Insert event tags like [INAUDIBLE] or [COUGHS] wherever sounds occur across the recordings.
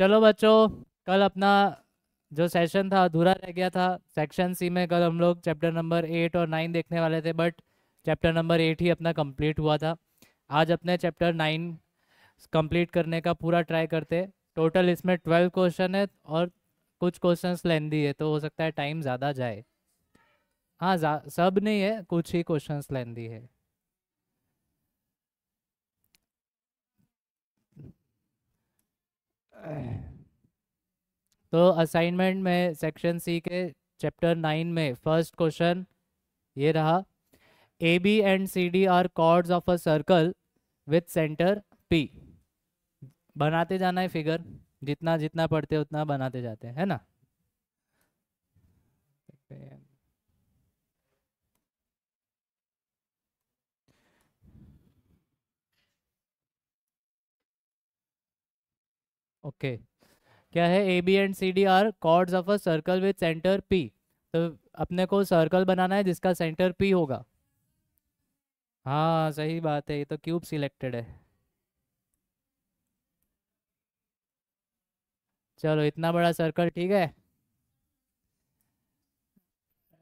चलो बच्चों कल अपना जो सेशन था अधूरा रह गया था सेक्शन सी में कल हम लोग चैप्टर नंबर एट और नाइन देखने वाले थे बट चैप्टर नंबर एट ही अपना कंप्लीट हुआ था आज अपने चैप्टर नाइन कंप्लीट करने का पूरा ट्राई करते टोटल इसमें ट्वेल्व क्वेश्चन है और कुछ क्वेश्चन लेंदी है तो हो सकता है टाइम ज़्यादा जाए हाँ सब नहीं है कुछ ही क्वेश्चन लेंदी है तो असाइनमेंट में सेक्शन सी के चैप्टर नाइन में फर्स्ट क्वेश्चन ये रहा A B and C D are chords of a circle with centre P बनाते जाना है फिगर जितना जितना पढ़ते उतना बनाते जाते हैं है ना ओके क्या है A B and C D are chords of a circle with centre P तो अपने को सर्कल बनाना है जिसका सेंटर पी होगा हाँ सही बात है ये तो क्यूब सिलेक्टेड है चलो इतना बड़ा सर्कल ठीक है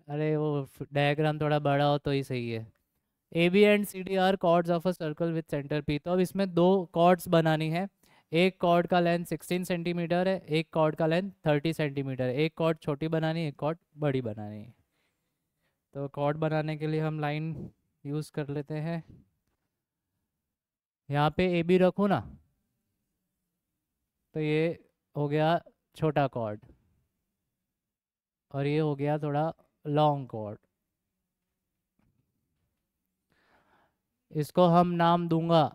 अरे वो डायग्राम थोड़ा बड़ा हो तो ही सही है A B and C D are chords of a circle with centre P तो अब इसमें दो कॉर्ड्स बनानी है एक कॉर्ड का लेंथ 16 सेंटीमीटर है एक कॉर्ड का लेंथ 30 सेंटीमीटर एक कॉर्ड छोटी बनानी एक कॉर्ड बड़ी बनानी तो कॉर्ड बनाने के लिए हम लाइन यूज़ कर लेते हैं यहाँ पे ए बी रखू ना तो ये हो गया छोटा कॉर्ड और ये हो गया थोड़ा लॉन्ग कॉर्ड इसको हम नाम दूंगा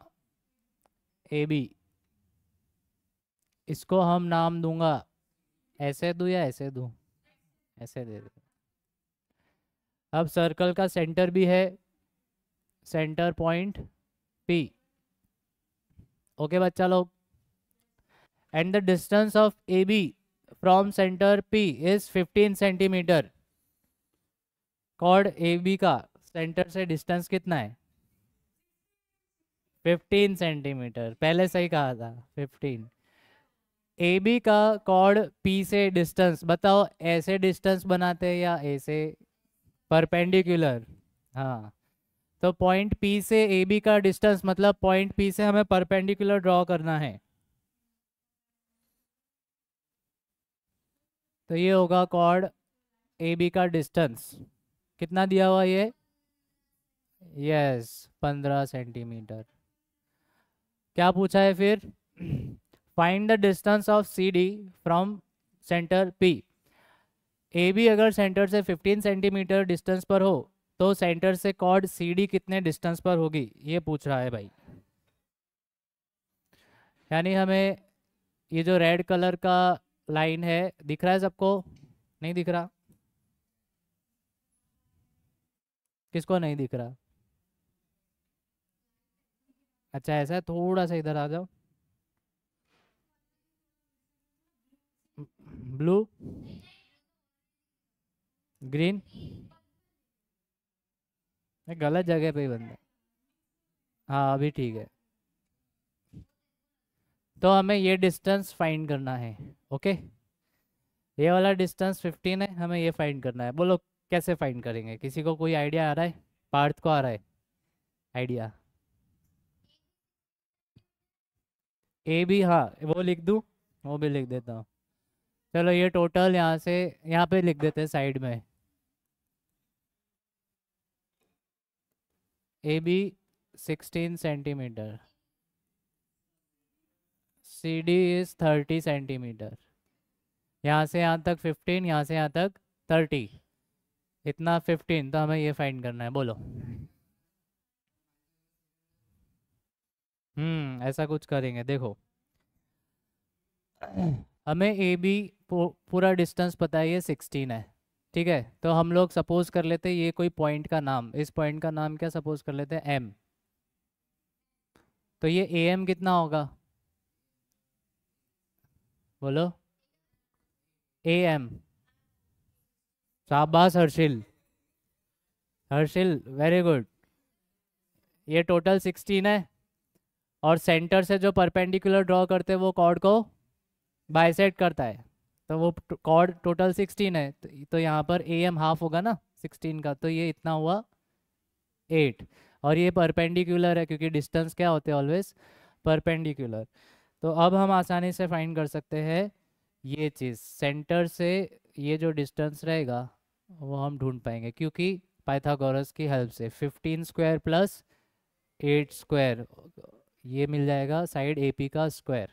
ए बी इसको हम नाम दूंगा ऐसे दू या ऐसे दू ऐसे दे दे अब सर्कल का सेंटर भी है सेंटर पॉइंट पी ओके बच्चा लोग and the distance of A B from centre P is 15 centimetre chord A B का सेंटर से डिस्टेंस कितना है 15 सेंटीमीटर पहले सही कहा था ए बी का कॉर्ड पी से डिस्टेंस बताओ ऐसे डिस्टेंस बनाते हैं या ऐसे परपेंडिकुलर हाँ तो पॉइंट पी से ए बी का डिस्टेंस मतलब पॉइंट पी से हमें परपेंडिकुलर ड्रॉ करना है तो ये होगा कॉर्ड ए बी का डिस्टेंस कितना दिया हुआ ये यस पंद्रह सेंटीमीटर क्या पूछा है फिर find the distance of C D from centre P A B अगर सेंटर से 15 सेंटीमीटर डिस्टेंस पर हो तो सेंटर से कॉर्ड सी डी कितने डिस्टेंस पर होगी ये पूछ रहा है भाई यानी हमें ये जो रेड कलर का लाइन है दिख रहा है सबको नहीं दिख रहा किसको नहीं दिख रहा अच्छा ऐसा है थोड़ा सा इधर आ जाओ ब्लू ग्रीन गलत जगह पे ही बंदा हाँ अभी ठीक है तो हमें ये डिस्टेंस फाइंड करना है ओके ये वाला डिस्टेंस 15 है हमें ये फाइंड करना है बोलो कैसे फाइंड करेंगे किसी को कोई आइडिया आ रहा है पार्थ को आ रहा है आइडिया ए भी हाँ वो लिख दूँ वो भी लिख देता हूँ चलो ये टोटल यहाँ से यहाँ पे लिख देते हैं साइड में A B sixteen centimetre C D is thirty centimetre यहाँ से यहाँ तक फिफ्टीन यहाँ से यहाँ तक थर्टी इतना फिफ्टीन तो हमें ये फाइंड करना है बोलो हम्म ऐसा कुछ करेंगे देखो हमें ए बी पूरा डिस्टेंस पता है ये सिक्सटीन है ठीक है तो हम लोग सपोज कर लेते हैं ये कोई पॉइंट का नाम इस पॉइंट का नाम क्या सपोज कर लेते हैं एम तो ये ए एम कितना होगा बोलो ए एम शाबाश हर्षिल हर्षिल वेरी गुड ये टोटल सिक्सटीन है और सेंटर से जो परपेंडिकुलर ड्रॉ करते हैं वो कॉर्ड को बाइसेट करता है तो वो कॉर्ड टोटल सिक्सटीन है तो, तो यहाँ पर ए एम हाफ होगा ना सिक्सटीन का तो ये इतना हुआ एट और ये परपेंडिकुलर है क्योंकि डिस्टेंस क्या होते हैं ऑलवेज परपेंडिकुलर तो अब हम आसानी से फाइंड कर सकते हैं ये चीज़ सेंटर से ये जो डिस्टेंस रहेगा वो हम ढूंढ पाएंगे क्योंकि पाइथागोरस की हेल्प से 15 स्क्वायर प्लस 8 स्क्वायर ये मिल जाएगा साइड ए का स्क्वायर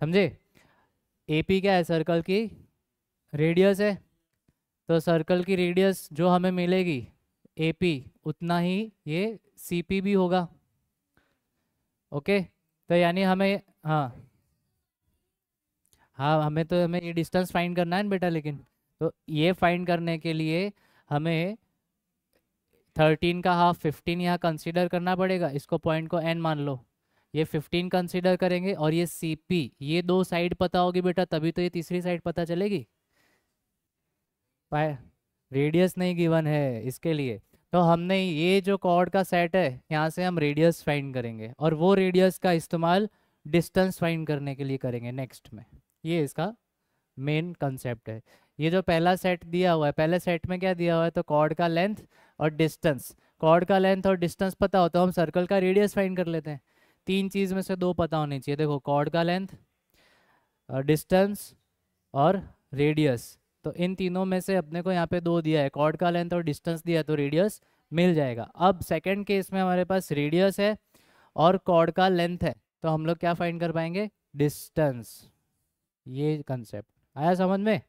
समझे ए पी क्या है सर्कल की रेडियस है तो सर्कल की रेडियस जो हमें मिलेगी ए पी उतना ही ये सी पी भी होगा ओके तो यानी हमें हाँ हाँ हमें तो हमें ये डिस्टेंस फाइंड करना है बेटा लेकिन तो ये फाइंड करने के लिए हमें थर्टीन का हाफ फिफ्टीन यहाँ कंसिडर करना पड़ेगा इसको पॉइंट को एन मान लो ये 15 कंसीडर करेंगे और ये CP ये दो साइड पता होगी बेटा तभी तो ये तीसरी साइड पता चलेगी रेडियस नहीं गिवन है इसके लिए तो हमने ये जो कॉर्ड का सेट है यहाँ से हम रेडियस फाइंड करेंगे और वो रेडियस का इस्तेमाल डिस्टेंस फाइंड करने के लिए करेंगे नेक्स्ट में ये इसका मेन कंसेप्ट है ये जो पहला सेट दिया हुआ है पहले सेट में क्या दिया हुआ है तो कॉर्ड का लेंथ और डिस्टेंस कॉर्ड का लेंथ और डिस्टेंस पता हो तो हम सर्कल का रेडियस फाइंड कर लेते हैं तीन चीज़ में से दो पता होनी चाहिए देखो कॉर्ड का लेंथ डिस्टेंस और रेडियस तो इन तीनों में से अपने को यहाँ पे दो दिया है कॉर्ड का लेंथ और डिस्टेंस दिया तो रेडियस मिल जाएगा अब सेकेंड केस में हमारे पास रेडियस है और कॉर्ड का लेंथ है तो हम लोग क्या फाइंड कर पाएंगे डिस्टेंस ये कंसेप्ट आया समझ में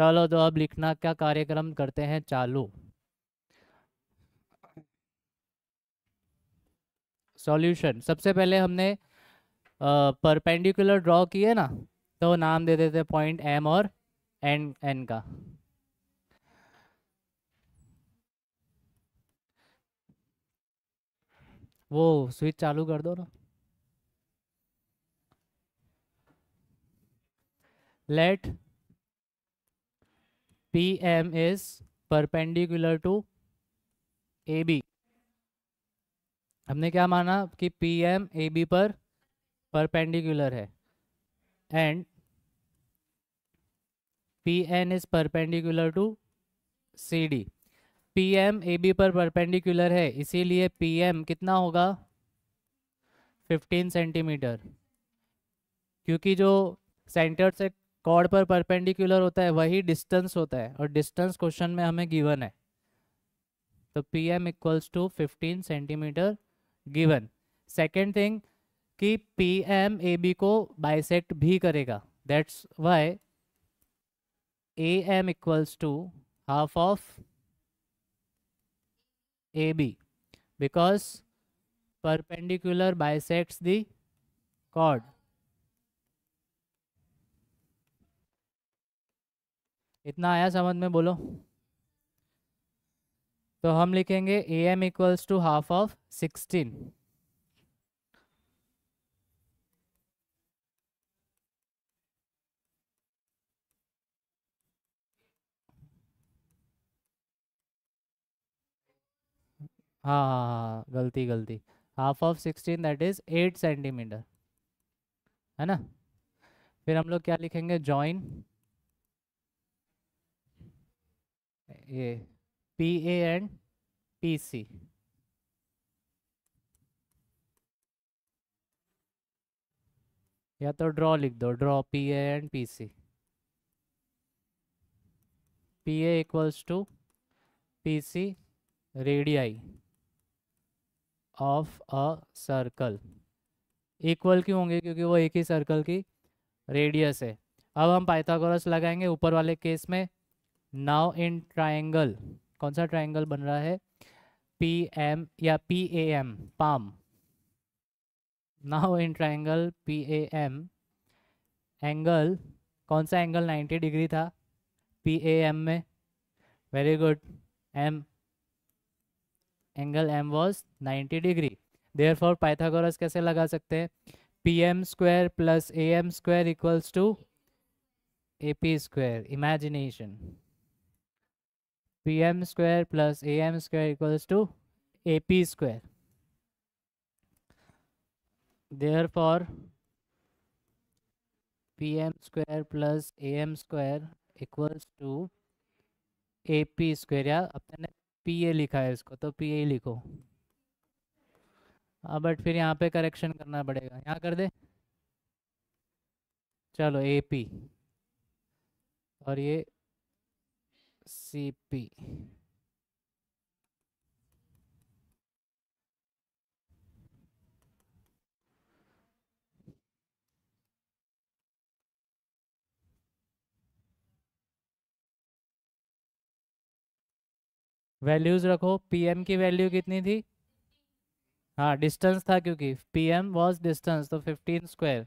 चलो तो अब लिखना का कार्यक्रम करते हैं चालू सॉल्यूशन सबसे पहले हमने परपेंडिकुलर ड्रॉ किए ना तो नाम दे देते पॉइंट एम और एन एन का वो स्विच चालू कर दो ना let P M is perpendicular to A B हमने क्या माना कि पी एम ए बी पर परपेंडिकुलर है and P N is perpendicular to C D P M A B पर परपेंडिकुलर है इसीलिए पी एम कितना होगा 15 सेंटीमीटर क्योंकि जो सेंटर से कॉर्ड पर परपेंडिकुलर होता है वही डिस्टेंस होता है और डिस्टेंस क्वेश्चन में हमें गिवन है तो P M equals to fifteen centimetre given second thing कि पी एम ए बी को बाइसेक्ट भी करेगा that's why A M equals to half of A B because perpendicular bisects the कॉड इतना आया समझ में बोलो तो हम लिखेंगे A M equals to half of sixteen हाँ हाँ हाँ गलती गलती half of sixteen that is eight centimetre है ना फिर हम लोग क्या लिखेंगे जॉइन ये P A and P C या तो ड्रॉ लिख दो draw P A and P C P A equals to P C radii of a circle equal क्यों होंगे क्योंकि वो एक ही सर्कल की रेडियस है अब हम पाइथागोरस लगाएंगे ऊपर वाले केस में नाउ इन ट्राइंगल कौन सा ट्राइंगल बन रहा है पी एम या पी ए एम पाम now in triangle P A M angle कौन सा एंगल 90 डिग्री था पी ए एम में very good M angle M was 90 degree therefore Pythagoras कैसे लगा सकते हैं P M square plus A M square equals to A P square imagination B M square plus A M square equals to A P square there for M square plus A M square equals to A P square या अपने ए लिखा है इसको तो P ए लिखो हाँ but फिर यहाँ पे करेक्शन करना पड़ेगा यहाँ कर दे चलो ए पी और ये cp वैल्यूज रखो पीएम की वैल्यू कितनी थी हाँ डिस्टेंस था क्योंकि पीएम वाज डिस्टेंस तो 15 स्क्वायर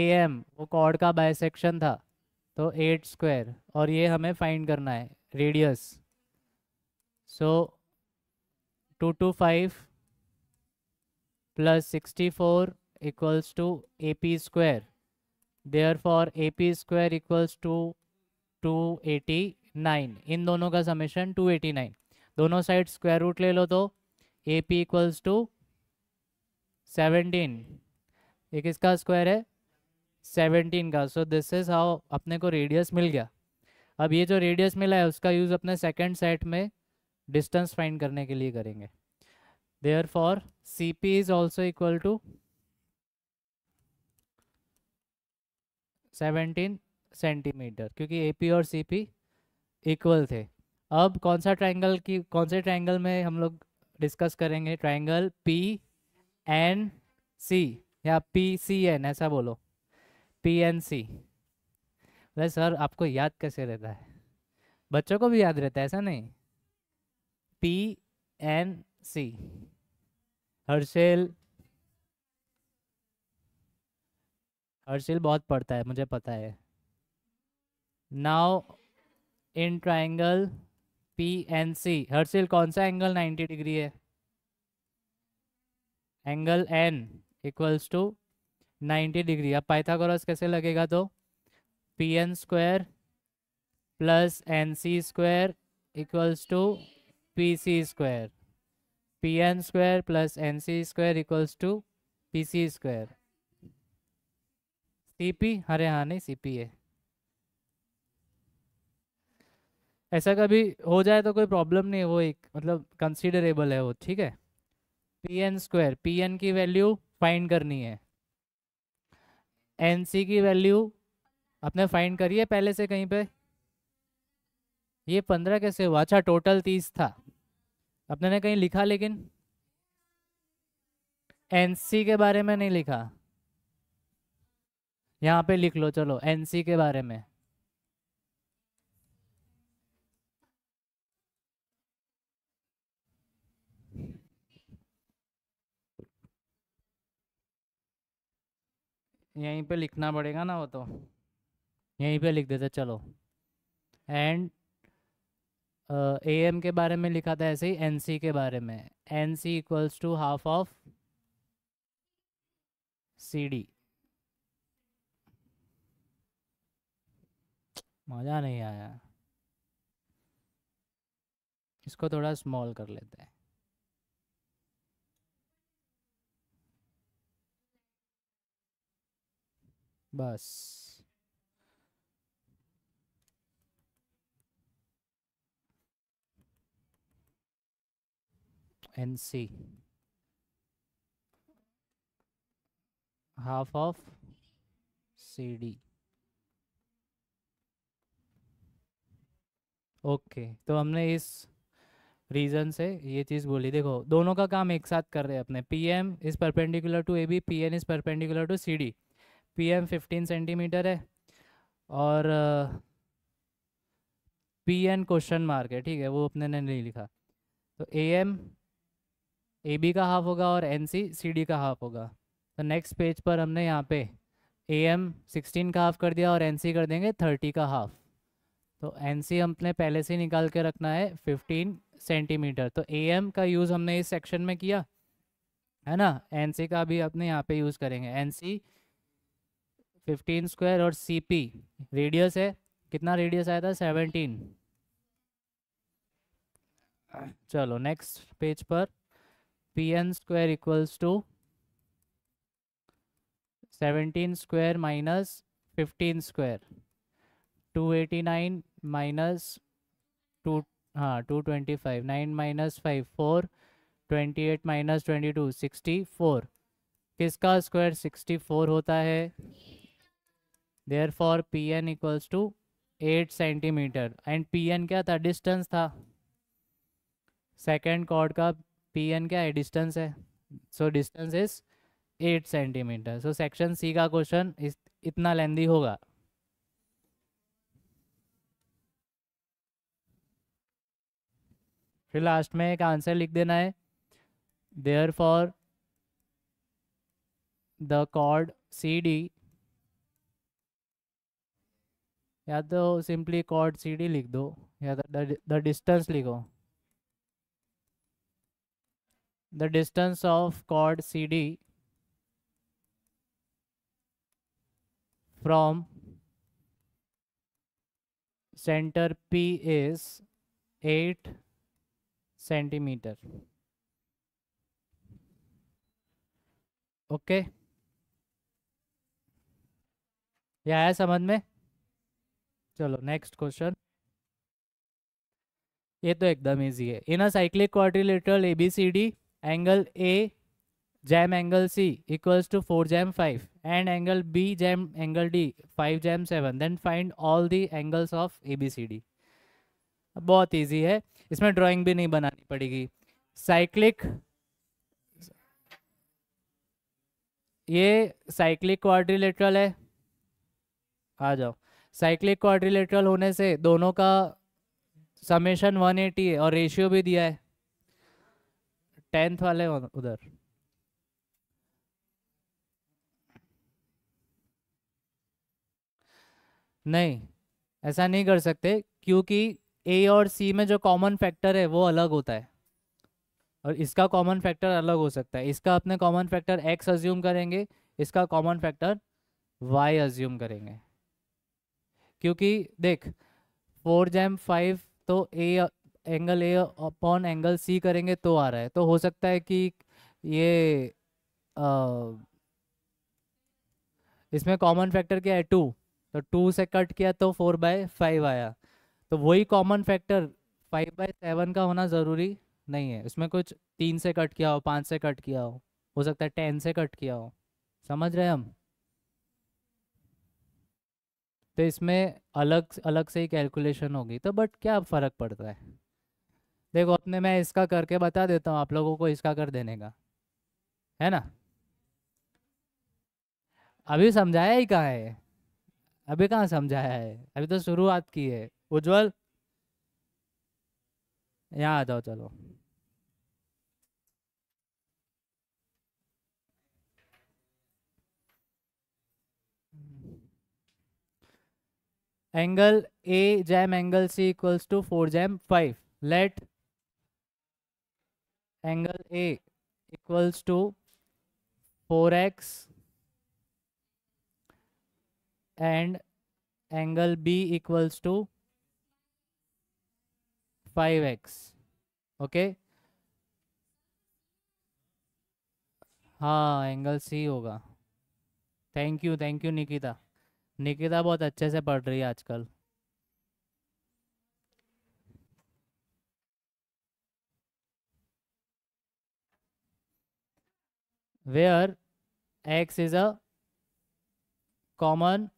एएम वो कॉर्ड का बायसेक्शन था तो एट स्क्वायर और ये हमें फाइंड करना है radius so two two five plus sixty four equals to A P square therefore A P square equals to two eighty nine इन दोनों का समेशन टू एटी नाइन दोनों साइड स्क्वायर रूट ले लो तो A P equals to seventeen ये किसका square है सेवनटीन का सो दिस इज़ हाउ अपने को रेडियस मिल गया अब ये जो रेडियस मिला है उसका यूज़ अपने सेकेंड सेट में डिस्टेंस फाइंड करने के लिए करेंगे therefore C P is also equal to seventeen centimetre क्योंकि ए पी और सी पी इक्वल थे अब कौन सा ट्राइंगल की कौन से ट्राइंगल में हम लोग डिस्कस करेंगे ट्राइंगल पी एन सी या पी सी एन ऐसा बोलो पीएनसी वैसे सर आपको याद कैसे रहता है बच्चों को भी याद रहता है ऐसा नहीं P N C Harshil Harshil बहुत पढ़ता है मुझे पता है now in triangle P N C Harshil कौन सा एंगल 90 डिग्री है angle N equals to 90 degree अब पाइथागोरस कैसे लगेगा तो P N square plus N C square equals to P C square P N square plus N C square equals to P C square C P अरे हाँ नहीं C P है ऐसा कभी हो जाए तो कोई प्रॉब्लम नहीं वो एक मतलब कंसिडरेबल है वो ठीक है P N square P N की वैल्यू फाइंड करनी है एन सी की वैल्यू आपने फाइंड करी है पहले से कहीं पे ये पंद्रह कैसे हुआ अच्छा टोटल तीस था अपने ने कहीं लिखा लेकिन एन सी के बारे में नहीं लिखा यहाँ पे लिख लो चलो एन सी के बारे में यहीं पे लिखना पड़ेगा ना वो तो यहीं पे लिख देते चलो एंड ए एम के बारे में लिखा था ऐसे ही एन सी के बारे में N C equals to half of C D मज़ा नहीं आया इसको थोड़ा स्मॉल कर लेते हैं बस N C half of C D okay तो हमने इस रीजन से ये चीज़ बोली देखो दोनों का काम एक साथ कर रहे हैं अपने PM M is perpendicular to A B P N is perpendicular to C D P M fifteen centimetre है और पी एन क्वेश्चन मार्क है ठीक है वो अपने ने नहीं लिखा तो ए एम ए बी का हाफ होगा और एन सी सी डी का हाफ होगा तो नेक्स्ट पेज पर हमने यहाँ पे ए एम सिक्सटीन का हाफ कर दिया और एन सी कर देंगे थर्टी का हाफ तो एन सी हमने पहले से निकाल के रखना है फिफ्टीन सेंटीमीटर तो ए एम का यूज़ हमने इस सेक्शन में किया है ना एन सी का भी अपने यहाँ पे यूज़ करेंगे एन सी फिफ्टीन स्क्वायर और सी पी रेडियस है कितना रेडियस आया था सेवनटीन चलो नेक्स्ट पेज पर P N square equals to seventeen square minus fifteen square two eighty nine minus two हाँ two twenty five nine minus five four twenty eight minus twenty two sixty four किसका square sixty four होता है therefore P N equals to eight centimetre and P N क्या था distance था second cord का PN क्या है distance है so distance is eight centimetre so section C का क्वेश्चन इतना लेंदी होगा फिर लास्ट में एक आंसर लिख देना है therefore the chord C D या तो सिंपली कॉर्ड सी डी लिख दो या तो द डिस्टेंस लिखो the distance of chord C D from centre P is eight centimetre okay या आया समझ में चलो नेक्स्ट क्वेश्चन ये तो एकदम इजी है in a cyclic quadrilateral the angle A जैम angle C equals to four जैम फाइव एंड एंगल बी जैम एंगल डी फाइव जैम seven then find all the angles of A B C D बहुत easy है इसमें drawing भी नहीं बनानी पड़ेगी साइक्लिक ये साइक्लिक क्वाड्रिलेटरल है आ जाओ साइक्लिक क्वाड्रिलेटरल होने से दोनों का समेशन 180 है और रेशियो भी दिया है टेंथ वाले उधर नहीं ऐसा नहीं कर सकते क्योंकि ए और सी में जो कॉमन फैक्टर है वो अलग होता है और इसका कॉमन फैक्टर अलग हो सकता है इसका अपने कॉमन फैक्टर एक्स अज्यूम करेंगे इसका कॉमन फैक्टर वाई अज्यूम करेंगे क्योंकि देख फोर जैम फाइव तो A angle A upon angle C करेंगे तो आ रहा है तो हो सकता है कि ये आ, इसमें कॉमन फैक्टर क्या है टू तो टू से कट किया तो फोर बाय फाइव आया तो वही common factor five by seven का होना ज़रूरी नहीं है इसमें कुछ तीन से कट किया हो पाँच से कट किया हो हो सकता है टेन से कट किया हो समझ रहे हम तो इसमें अलग अलग से ही कैलकुलेशन होगी तो बट क्या फ़र्क पड़ता है देखो अपने मैं इसका करके बता देता हूँ आप लोगों को इसका कर देने का है ना अभी समझाया ही कहाँ है अभी कहाँ समझाया है अभी तो शुरुआत की है उज्जवल यहाँ आ जाओ चलो एंगल ए जैम angle C equals to four जैम five let angle A equals to four x and angle B equals to five x okay हाँ एंगल सी होगा thank you thank you Nikita Nikita बहुत अच्छे से पढ़ रही है आजकल where x is a common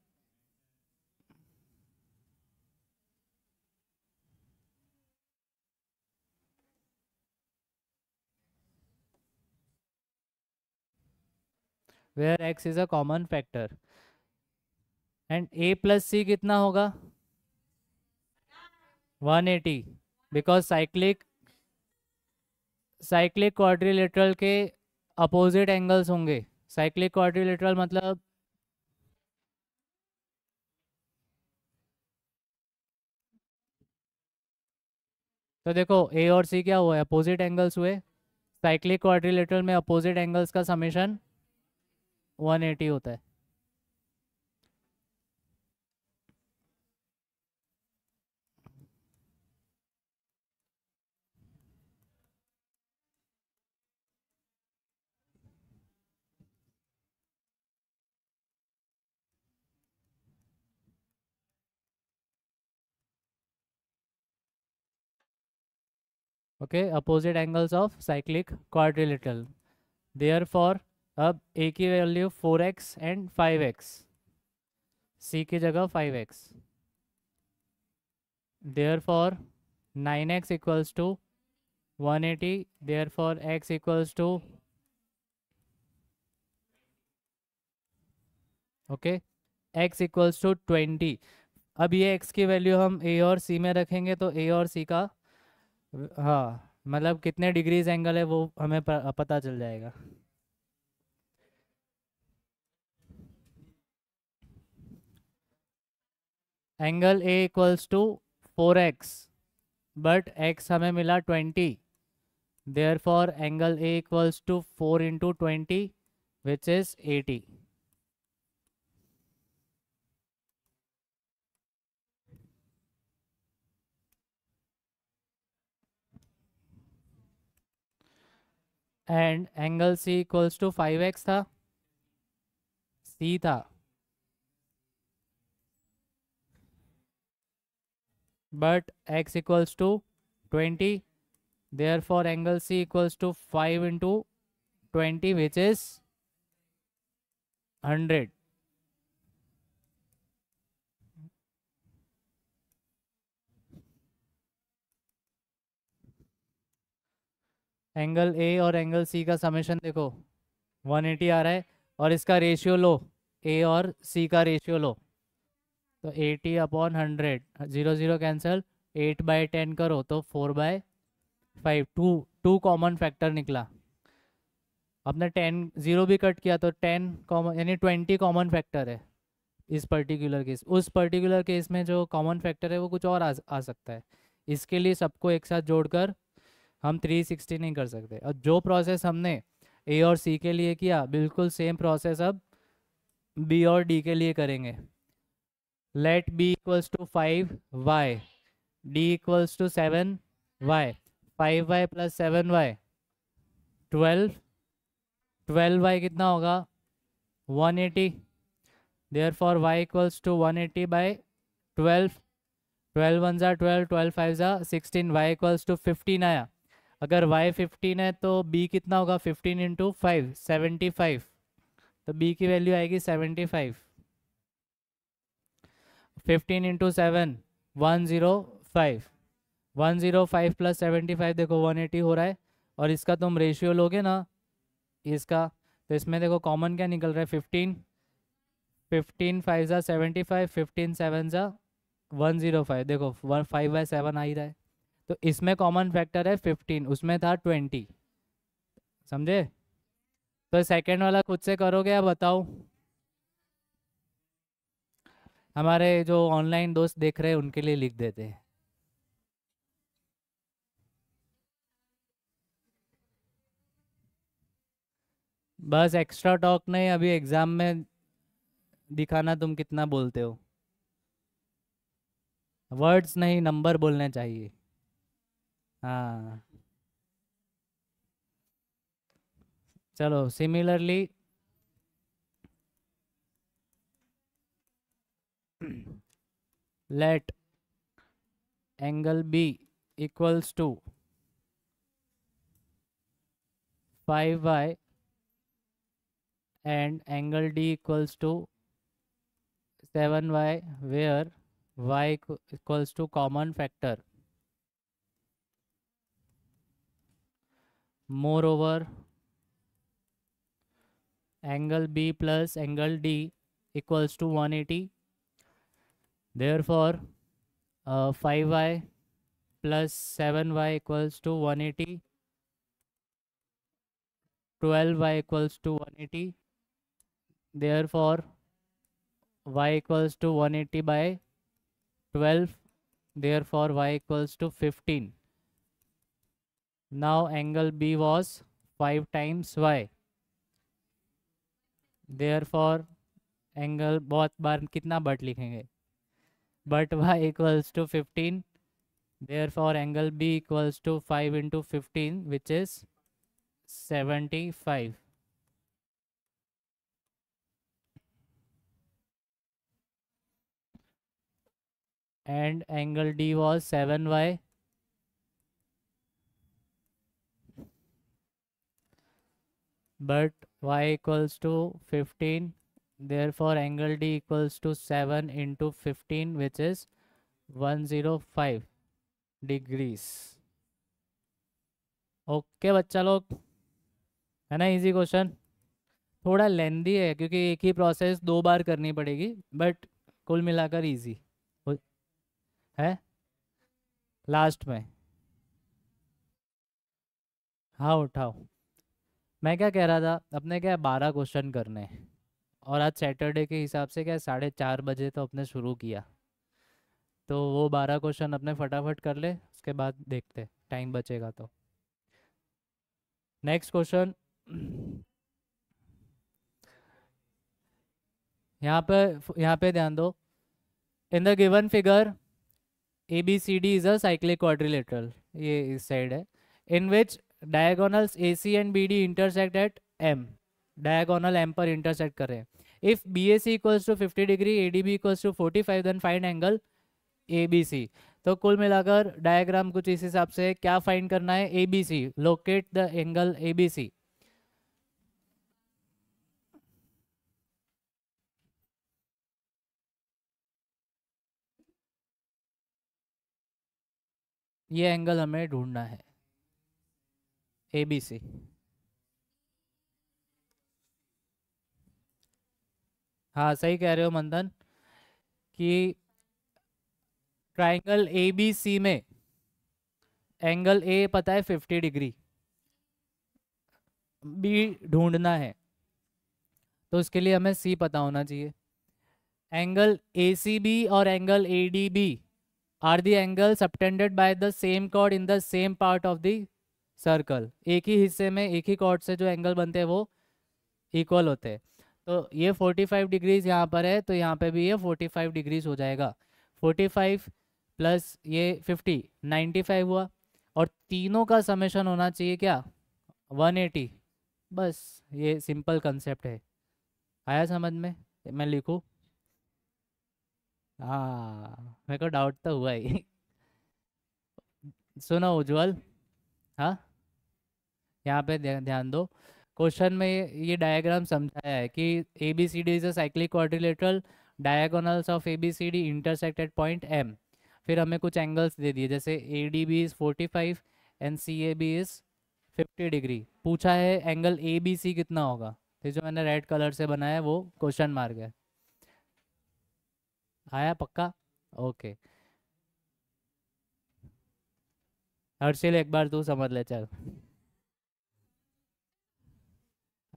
where x is a common factor and A plus C कितना होगा 180 बिकॉज साइक्लिक साइक्लिक क्वाड्रिलेटरल के अपोजिट एंगल्स होंगे साइक्लिक क्वाड्रिलेटरल मतलब तो देखो ए और सी क्या हुआ है अपोजिट एंगल्स हुए साइक्लिक क्वाड्रिलेटरल में अपोजिट एंगल्स का समेशन 180 होता है opposite angles of cyclic cyclic therefore अब ए की value four x and five x C की जगह five x therefore nine x equals to one eighty therefore x equals to okay x equals to twenty अब ये x की value हम ए और सी में रखेंगे तो ए और सी का हाँ मतलब कितने डिग्रीज एंगल है वो हमें पता चल जाएगा angle A equals to four x but x हमें मिला twenty therefore angle A equals to four into twenty which is eighty and angle C equals to five x था सी था but x equals to twenty therefore angle C equals to five into twenty which is hundred angle A और angle सी का summation देखो 180 आ रहा है और इसका ratio लो ए और सी का रेशियो लो तो 80 upon hundred zero zero cancel eight by ten करो तो four by five two two common factor निकला आपने टेन ज़ीरो भी कट किया तो टेन कॉमन यानी ट्वेंटी कॉमन फैक्टर है इस पर्टिकुलर केस उस पर्टिकुलर केस में जो कॉमन फैक्टर है वो कुछ और आ, आ सकता है इसके लिए सबको एक साथ जोड़कर हम 360 नहीं कर सकते और जो प्रोसेस हमने ए और सी के लिए किया बिल्कुल सेम प्रोसेस अब बी और डी के लिए करेंगे let B equals to five y D equals to seven y five y plus seven y twelve twelve y कितना होगा one eighty therefore y equals to one eighty by twelve twelve one ज़ा twelve twelve five ज़ा sixteen y equals to fifteen आया अगर y 15 है तो b कितना होगा 15 इंटू फाइव सेवेंटी फाइव तो b की वैल्यू आएगी seventy five fifteen into seven one zero five one zero five plus seventy five देखो वन एटी हो रहा है और इसका तुम रेशियो लोगे ना इसका तो इसमें देखो कॉमन क्या निकल रहा है फिफ्टीन फिफ्टीन फाइव ज़ा सेवेंटी फाइव फिफ्टीन सेवन ज़ा वन ज़ीरो फाइव देखो वन फाइव बाई सेवन आ ही रहा है तो इसमें कॉमन फैक्टर है फिफ्टीन उसमें था ट्वेंटी समझे तो सेकंड वाला खुद से करोगे या बताओ हमारे जो ऑनलाइन दोस्त देख रहे हैं उनके लिए लिख देते हैं बस एक्स्ट्रा टॉक नहीं अभी एग्जाम में दिखाना तुम कितना बोलते हो वर्ड्स नहीं नंबर बोलने चाहिए हाँ चलो similarly let angle B equals to five y and angle D equals to 7y where y equals to common factor Moreover, angle B plus angle D equals to 180. Therefore, uh, 5y plus 7y equals to 180. 12y equals to 180. Therefore, y equals to 180 by 12. Therefore, y equals to 15. Now angle B was 5 times Y. Therefore, angle both bar kitna but likhenge? But Y equals to 15. Therefore, angle B equals to 5 into 15, which is 75. And angle D was 7Y. but y equals to 15 therefore angle d equals to 7 into 15 which is 105 degrees okay okay, बच्चा लोग है ना easy question थोड़ा लेंदी है क्योंकि एक ही process दो बार करनी पड़ेगी बट कुल मिलाकर इजी है लास्ट में हाँ उठाओ मैं क्या कह रहा था अपने क्या बारह क्वेश्चन करने और आज सैटरडे के हिसाब से क्या साढ़े चार बजे तो अपने शुरू किया तो वो बारह क्वेश्चन अपने फटाफट कर ले उसके बाद देखते टाइम बचेगा तो नेक्स्ट क्वेश्चन यहाँ पे यहाँ पे ध्यान दो in the given figure A B C D is a cyclic quadrilateral ये इस साइड है in which diagonal A C and B D intersect at M diagonal M पर इंटरसेक्ट करें if B A C equals to fifty degree A D B equals to forty five then find angle A B C तो कुल मिलाकर diagram कुछ इस हिसाब से क्या फाइंड करना है A B C locate the angle A B C ये एंगल हमें ढूंढना है सी हाँ सही कह रहे हो मंदन कि ट्राइंगल ए बी सी में एंगल ए पता है फिफ्टी डिग्री बी ढूंढना है तो उसके लिए हमें सी पता होना चाहिए एंगल ए सी बी और angle A D B are the angle subtended by the same chord in the same part of the circle एक ही हिस्से में एक ही कॉर्ड से जो एंगल बनते हैं वो इक्वल होते हैं तो ये 45 डिग्रीज यहाँ पर है तो यहाँ पे भी ये 45 डिग्रीज हो जाएगा 45 प्लस ये 50 95 हुआ और तीनों का समेशन होना चाहिए क्या 180 बस ये सिंपल कंसेप्ट है आया समझ में मैं लिखूँ हाँ मेरे को डाउट तो हुआ ही [LAUGHS] सुनो उज्ज्वल हाँ यहाँ पे ध्यान दो क्वेश्चन में ये डायग्राम समझाया है कि A B C D is a cyclic quadrilateral diagonals of A B C D intersected point M फिर हमें कुछ एंगल्स दे दिए जैसे A D B is forty five and C A B is fifty degree पूछा है angle A B सी कितना होगा तो जो मैंने रेड कलर से बनाया है वो क्वेश्चन मार्ग है आया पक्का ओके हर्षिल एक बार तू समझ ले चल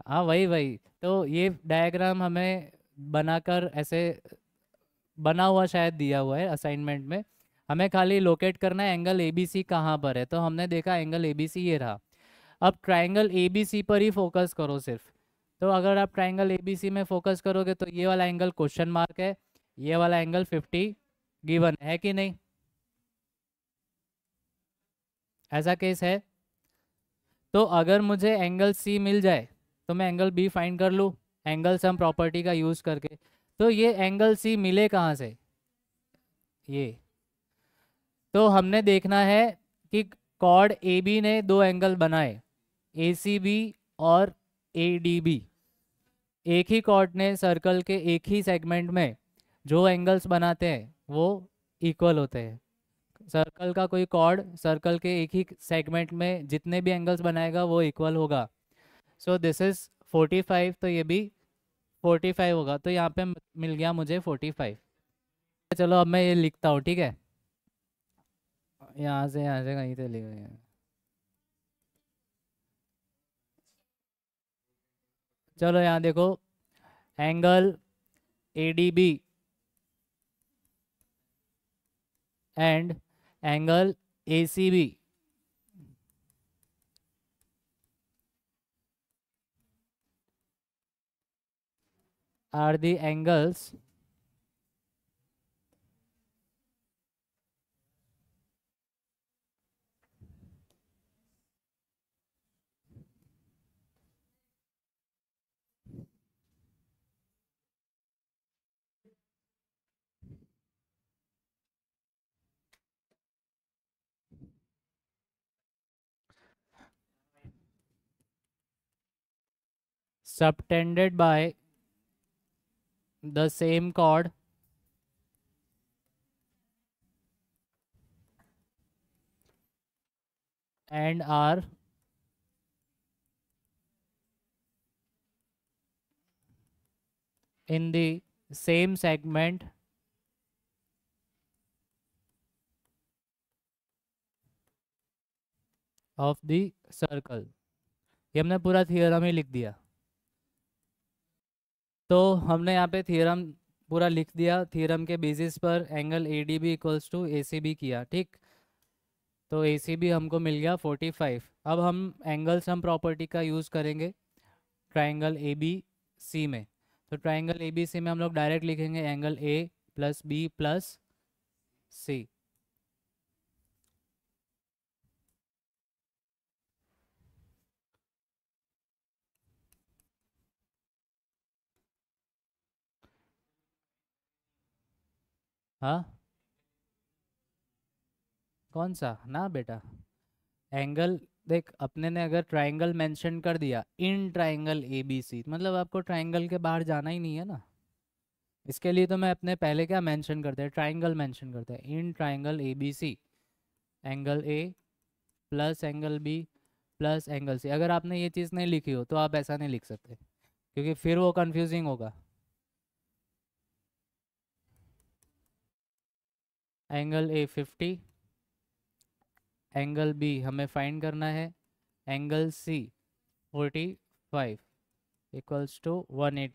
हाँ वही वही तो ये डायग्राम हमें बनाकर ऐसे बना हुआ शायद दिया हुआ है असाइनमेंट में हमें खाली लोकेट करना है एंगल ए बी सी कहाँ पर है तो हमने देखा एंगल ए बी सी ये रहा अब ट्राइंगल ए बी सी पर ही फोकस करो सिर्फ तो अगर आप ट्राइंगल ए बी सी में फोकस करोगे तो ये वाला एंगल क्वेश्चन मार्क है ये वाला एंगल फिफ्टी गिवन है कि नहीं ऐसा केस है तो अगर मुझे एंगल सी मिल जाए तो मैं एंगल बी फाइंड कर लूँ एंगल सम प्रॉपर्टी का यूज़ करके तो ये एंगल सी मिले कहाँ से ये तो हमने देखना है कि कॉर्ड ए बी ने दो एंगल बनाए ए सी बी और ए डी बी एक ही कॉर्ड ने सर्कल के एक ही सेगमेंट में जो एंगल्स बनाते हैं वो इक्वल होते हैं सर्कल का कोई कॉर्ड सर्कल के एक ही सेगमेंट में जितने भी एंगल्स बनाएगा वो इक्वल होगा so this is forty five तो ये भी फोर्टी फाइव होगा तो यहाँ पे मिल गया मुझे फोर्टी फाइव चलो अब मैं ये लिखता हूँ ठीक है यहाँ से यहाँ से कहीं से गई चलो यहाँ देखो angle A D B and angle A C B are the angles subtended by the same chord and are in the same segment of the circle ये हमने पूरा थियोरम ही लिख दिया तो हमने यहाँ पे थ्योरम पूरा लिख दिया थ्योरम के बेसिस पर angle A D B equals to A C B किया ठीक तो ए सी बी हमको मिल गया 45 अब हम एंगल सम प्रॉपर्टी का यूज़ करेंगे ट्राइंगल ए बी सी में तो ट्राइंगल ए बी सी में हम लोग डायरेक्ट लिखेंगे angle A plus B plus C हाँ कौन सा ना बेटा एंगल देख अपने ने अगर ट्राइंगल मेंशन कर दिया इन ट्राइंगल ए बी सी मतलब आपको ट्राइंगल के बाहर जाना ही नहीं है ना इसके लिए तो मैं अपने पहले क्या मेंशन करते हैं ट्राइंगल मेंशन करते हैं in triangle A B C angle A plus angle B plus angle C अगर आपने ये चीज़ नहीं लिखी हो तो आप ऐसा नहीं लिख सकते क्योंकि फिर वो कन्फ्यूजिंग होगा एंगल ए 50 एंगल बी हमें फाइंड करना है angle C 45 five equals to one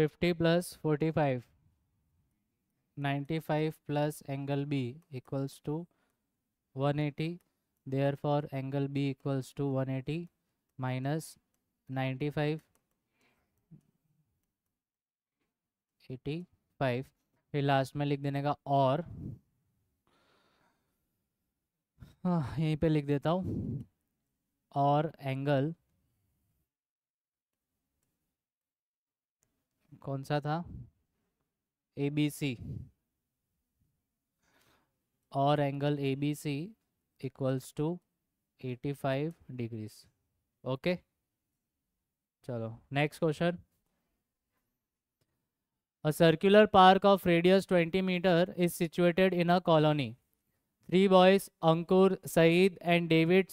fifty plus forty five 95 plus angle B equals to 180 therefore angle B equals to 180 minus 95 85 फिर लास्ट में लिख देने का और हाँ यहीं पे लिख देता हूँ और एंगल कौन सा था A B C or angle ABC equals to 85 degrees. Okay. Chalo. Next question. A circular park of radius 20 meter is situated in a colony. Three boys, Ankur, Saeed and David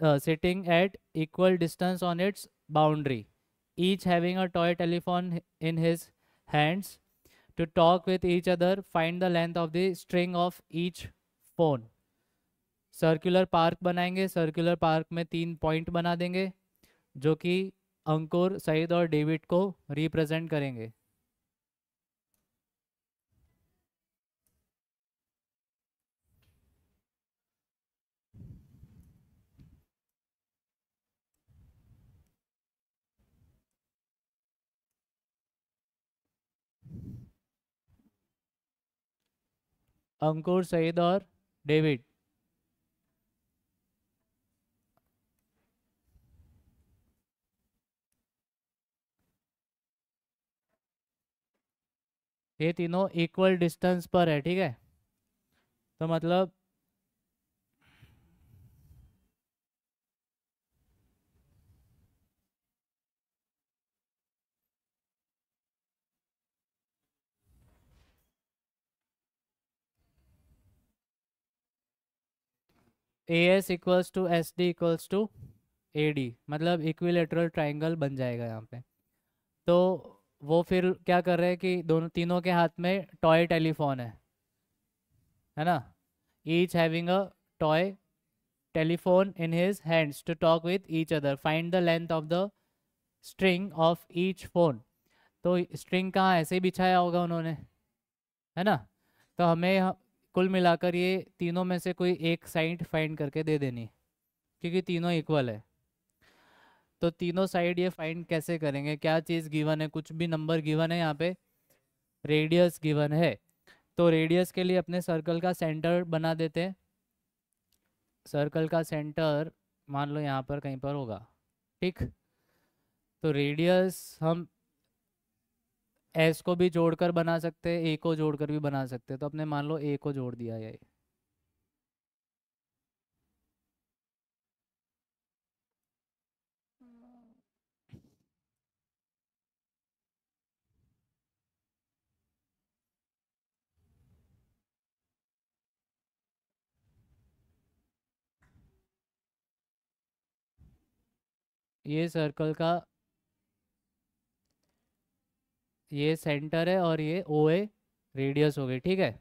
uh, sitting at equal distance on its boundary, each having a toy telephone in his hands. to talk with each other, find the length of the string of each phone. Circular park बनाएंगे circular park में तीन point बना देंगे जो कि अंकुर सईद और David को represent करेंगे अंकुर सईद और डेविड ये तीनों इक्वल डिस्टेंस पर है ठीक है तो मतलब A S equals to S D equals to A D मतलब इक्विलेटरल ट्राइंगल बन जाएगा यहाँ पे तो वो फिर क्या कर रहे हैं कि दोनों तीनों के हाथ में टॉय टेलीफोन है है ना each having a toy telephone in his hands to talk with each other find the length of the string of each phone तो स्ट्रिंग कहाँ ऐसे ही बिछाया होगा उन्होंने है ना तो हमें कुल मिलाकर ये तीनों में से कोई एक साइड फाइंड करके दे देनी क्योंकि तीनों इक्वल है तो तीनों साइड ये फाइंड कैसे करेंगे क्या चीज़ गिवन है कुछ भी नंबर गिवन है यहाँ पे रेडियस गिवन है तो रेडियस के लिए अपने सर्कल का सेंटर बना देते हैं सर्कल का सेंटर मान लो यहाँ पर कहीं पर होगा ठीक तो रेडियस हम एस को भी जोड़कर बना सकते हैं ए को जोड़कर भी बना सकते हैं तो अपने मान लो ए को जोड़ दिया है ये सर्कल का ये सेंटर है और ये ओ ए रेडियस हो गई ठीक है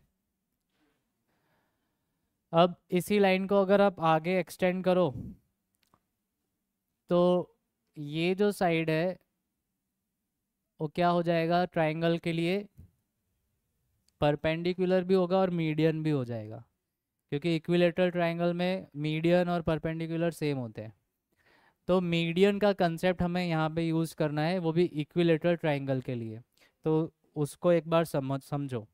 अब इसी लाइन को अगर आप आगे एक्सटेंड करो तो ये जो साइड है वो क्या हो जाएगा ट्राइंगल के लिए परपेंडिकुलर भी होगा और मीडियन भी हो जाएगा क्योंकि इक्विलेटरल ट्राइंगल में मीडियन और परपेंडिकुलर सेम होते हैं तो मीडियन का कंसेप्ट हमें यहाँ पे यूज़ करना है वो भी इक्विलेटरल ट्राइंगल के लिए तो उसको एक बार समझ समझो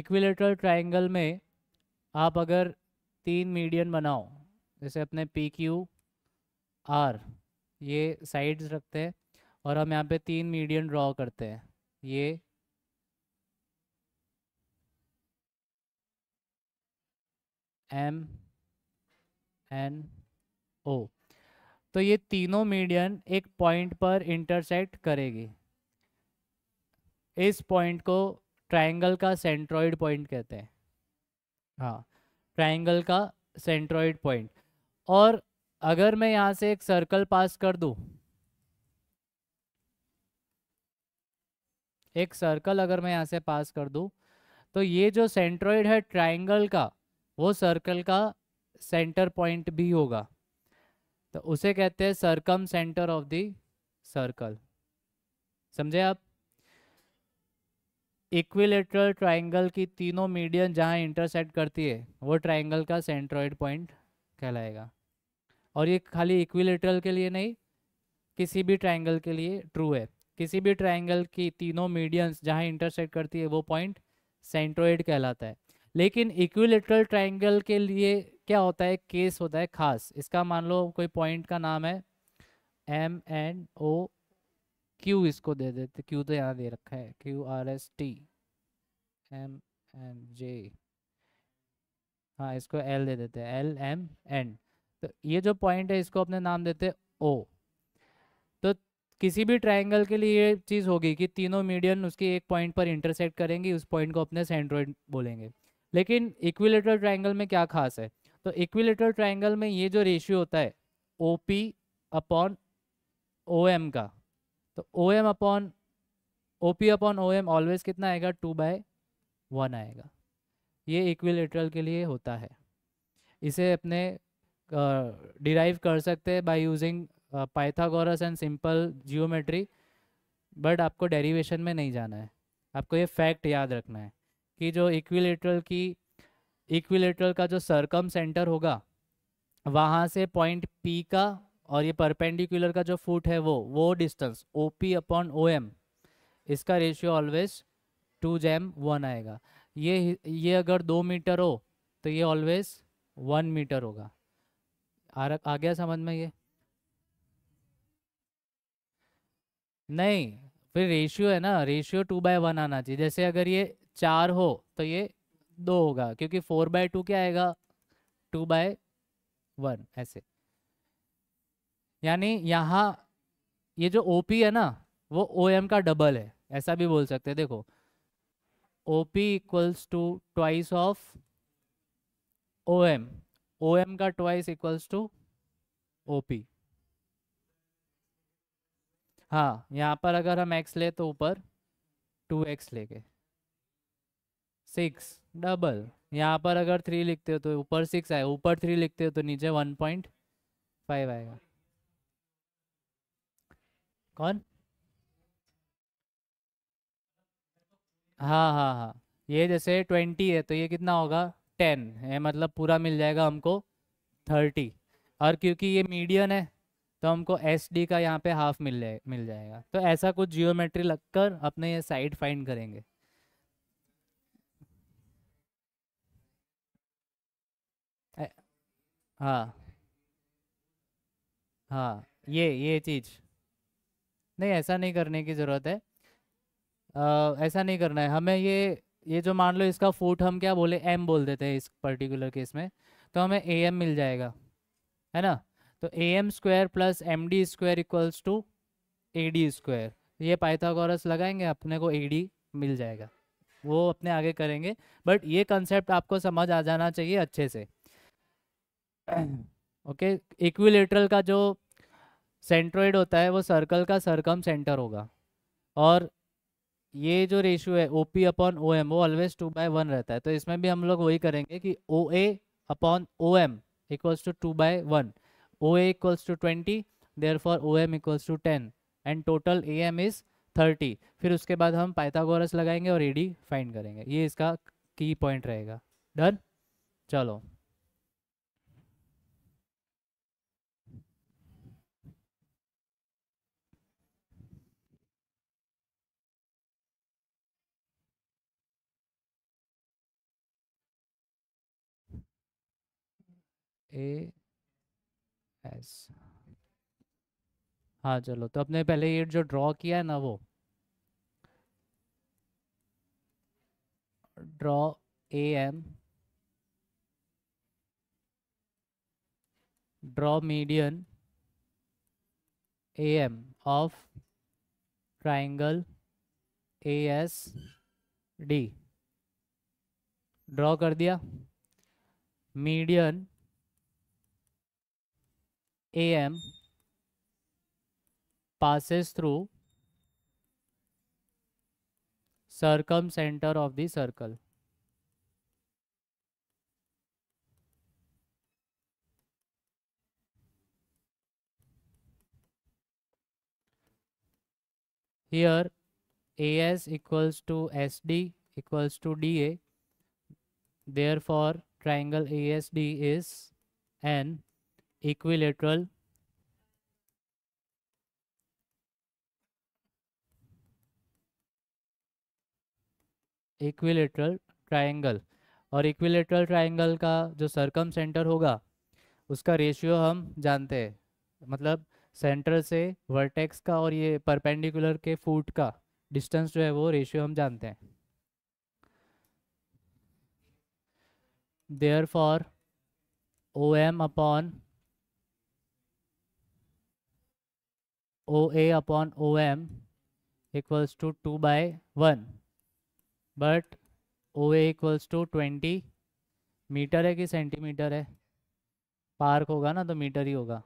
इक्विलेटरल ट्राइंगल में आप अगर तीन मीडियन बनाओ जैसे अपने पी क्यू आर ये साइड्स रखते हैं और हम यहाँ पे तीन मीडियन ड्रॉ करते हैं ये एम एन ओ तो ये तीनों मीडियन एक पॉइंट पर इंटरसेक्ट करेगी इस पॉइंट को ट्रायंगल का सेंट्रॉइड पॉइंट कहते हैं हाँ ट्रायंगल का सेंट्रॉइड पॉइंट और अगर मैं यहां से एक सर्कल पास कर दू एक सर्कल अगर मैं यहां से पास कर दू तो ये जो सेंट्रोइड है ट्राइंगल का वो सर्कल का सेंटर पॉइंट भी होगा तो उसे कहते हैं circumcentre of the circle समझे आप इक्विलेटरल ट्राइंगल की तीनों मीडियन जहां इंटरसेक्ट करती है वो ट्राइंगल का सेंट्रोइड पॉइंट कहलाएगा और ये खाली इक्विलेटरल के लिए नहीं किसी भी ट्राइंगल के लिए ट्रू है किसी भी ट्राइंगल की तीनों मीडियंस जहाँ इंटरसेक्ट करती है वो पॉइंट सेंट्रोइड कहलाता है लेकिन इक्विलेटरल ट्राइंगल के लिए क्या होता है केस होता है खास इसका मान लो कोई पॉइंट का नाम है एम एन ओ क्यू इसको दे देते क्यू तो यहाँ दे रखा है Q R S T M N J हाँ इसको एल दे देते हैं एल एम एन तो ये जो पॉइंट है इसको अपने नाम देते हैं ओ तो किसी भी ट्रायंगल के लिए ये चीज़ होगी कि तीनों मीडियन उसकी एक पॉइंट पर इंटरसेक्ट करेंगी उस पॉइंट को अपने सेंट्रोइड बोलेंगे लेकिन इक्विलेटरल ट्रायंगल में क्या खास है तो इक्विलेटरल ट्रायंगल में ये जो रेशियो होता है O P upon O M का तो O M upon O P upon O M always कितना आएगा टू बाय वन आएगा ये इक्विलेटरल के लिए होता है इसे अपने डिराइव कर सकते हैं by using Pythagoras and simple geometry but आपको डेरिवेशन में नहीं जाना है आपको ये फैक्ट याद रखना है कि जो इक्विलेटरल की इक्विलेटरल का जो सरकम सेंटर होगा वहाँ से पॉइंट पी का और ये परपेंडिकुलर का जो फुट है वो वो distance O P upon O M इसका रेशियो ऑलवेज टू जैम वन आएगा ये ये अगर दो मीटर हो तो ये ऑलवेज वन मीटर होगा आ, आ गया समझ में ये नहीं फिर रेशियो है ना रेशियो टू बाय वन आना चाहिए जैसे अगर ये चार हो तो ये दो होगा क्योंकि फोर बाय टू क्या आएगा टू बाय वन ऐसे यानी यहाँ ये जो ओ है ना वो ओ एम का डबल है ऐसा भी बोल सकते हैं देखो O P equals to twice of O M O M का twice equals to O P हाँ यहाँ पर अगर हम एक्स ले तो ऊपर टू एक्स ले गए सिक्स डबल यहाँ पर अगर थ्री लिखते हो तो ऊपर सिक्स आए ऊपर थ्री लिखते हो तो नीचे वन पॉइंट फाइव आएगा कौन हाँ हाँ हाँ ये जैसे ट्वेंटी है तो ये कितना होगा टेन है मतलब पूरा मिल जाएगा हमको थर्टी और क्योंकि ये मीडियन है तो हमको एस डी का यहाँ पे हाफ मिल जाए मिल जाएगा तो ऐसा कुछ जियोमेट्री लगकर अपने ये साइड फाइंड करेंगे हाँ हाँ ये ये चीज नहीं ऐसा नहीं करने की ज़रूरत है आ, ऐसा नहीं करना है हमें ये ये जो मान लो इसका फुट हम क्या बोले एम बोल देते हैं इस पर्टिकुलर केस में तो हमें ए एम मिल जाएगा है ना तो A M square plus M D square equals to A D square ये पाइथागोरस लगाएंगे अपने को ए डी मिल जाएगा वो अपने आगे करेंगे बट ये कंसेप्ट आपको समझ आ जाना चाहिए अच्छे से ओके [CLEARS THROAT] इक्विलेटरल का जो सेंट्रोइड होता है वो सर्कल का सरकम सेंटर होगा और ये जो रेशियो है O P upon O M वो ऑलवेज टू बाय वन रहता है तो इसमें भी हम लोग वही करेंगे कि O A upon O M equals to two by one O A equals to twenty therefore O M equals to ten and total A M is thirty फिर उसके बाद हम पाइथागोरस लगाएंगे और डी फाइंड करेंगे ये इसका की पॉइंट रहेगा डन चलो ए एस हाँ चलो तो अपने पहले ये जो ड्रॉ किया है ना वो draw A M draw median A M of triangle A S D draw कर दिया median AM passes through circumcenter of the circle. Here AS equals to SD equals to DA. Therefore, triangle ASD is an equilateral equilateral triangle और equilateral triangle का जो सरकम centre होगा उसका ratio हम जानते हैं मतलब सेंटर से वर्टेक्स का और ये परपेंडिकुलर के फूट का डिस्टेंस जो है वो रेशियो हम जानते हैं therefore O M upon O A upon O M equals to two by one but O equals to twenty metre है कि सेंटीमीटर है पार्क होगा ना तो मीटर ही होगा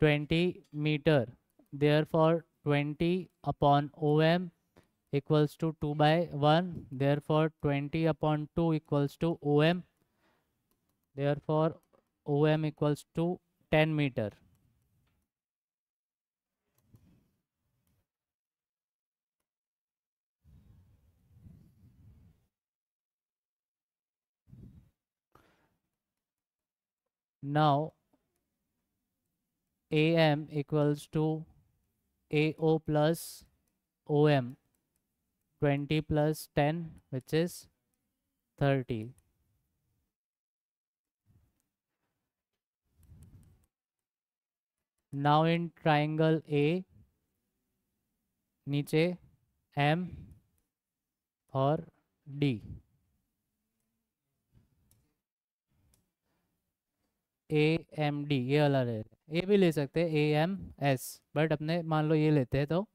twenty metre therefore twenty upon O M equals to two by one therefore twenty upon two equals to O M therefore O M equals to ten metre now am equals to ao plus om 20 plus 10 which is 30 now in triangle a niche m or d A M D ये वाला ले रहे ये भी ले सकते हैं A M S but अपने मान लो ये लेते हैं तो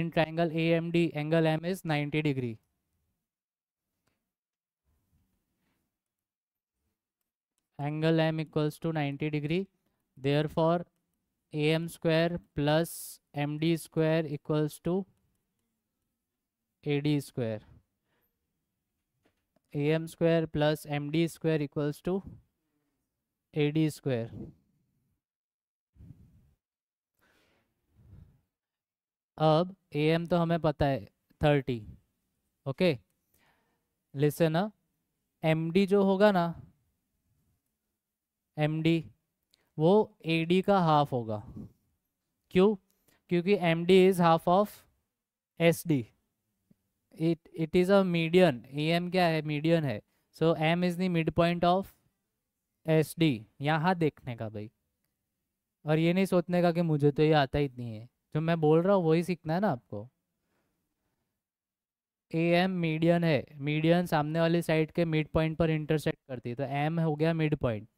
in triangle A M D angle M is ninety degree angle M equals to ninety degree therefore A M square plus M D square equals to A D square A M square plus M D square equals to A D square अब A M तो हमें पता है thirty okay listen ना M D जो होगा ना M D वो ए डी का हाफ होगा क्यों क्योंकि M D is half of S D it it is a median A M क्या है मीडियन है so M is the mid point of S D यहाँ देखने का भाई और ये नहीं सोचने का कि मुझे तो ये आता ही नहीं है जो मैं बोल रहा हूँ वही सीखना है ना आपको ए एम मीडियन है मीडियन सामने वाली साइड के मिड पॉइंट पर इंटरसेक्ट करती है तो एम हो गया मिड पॉइंट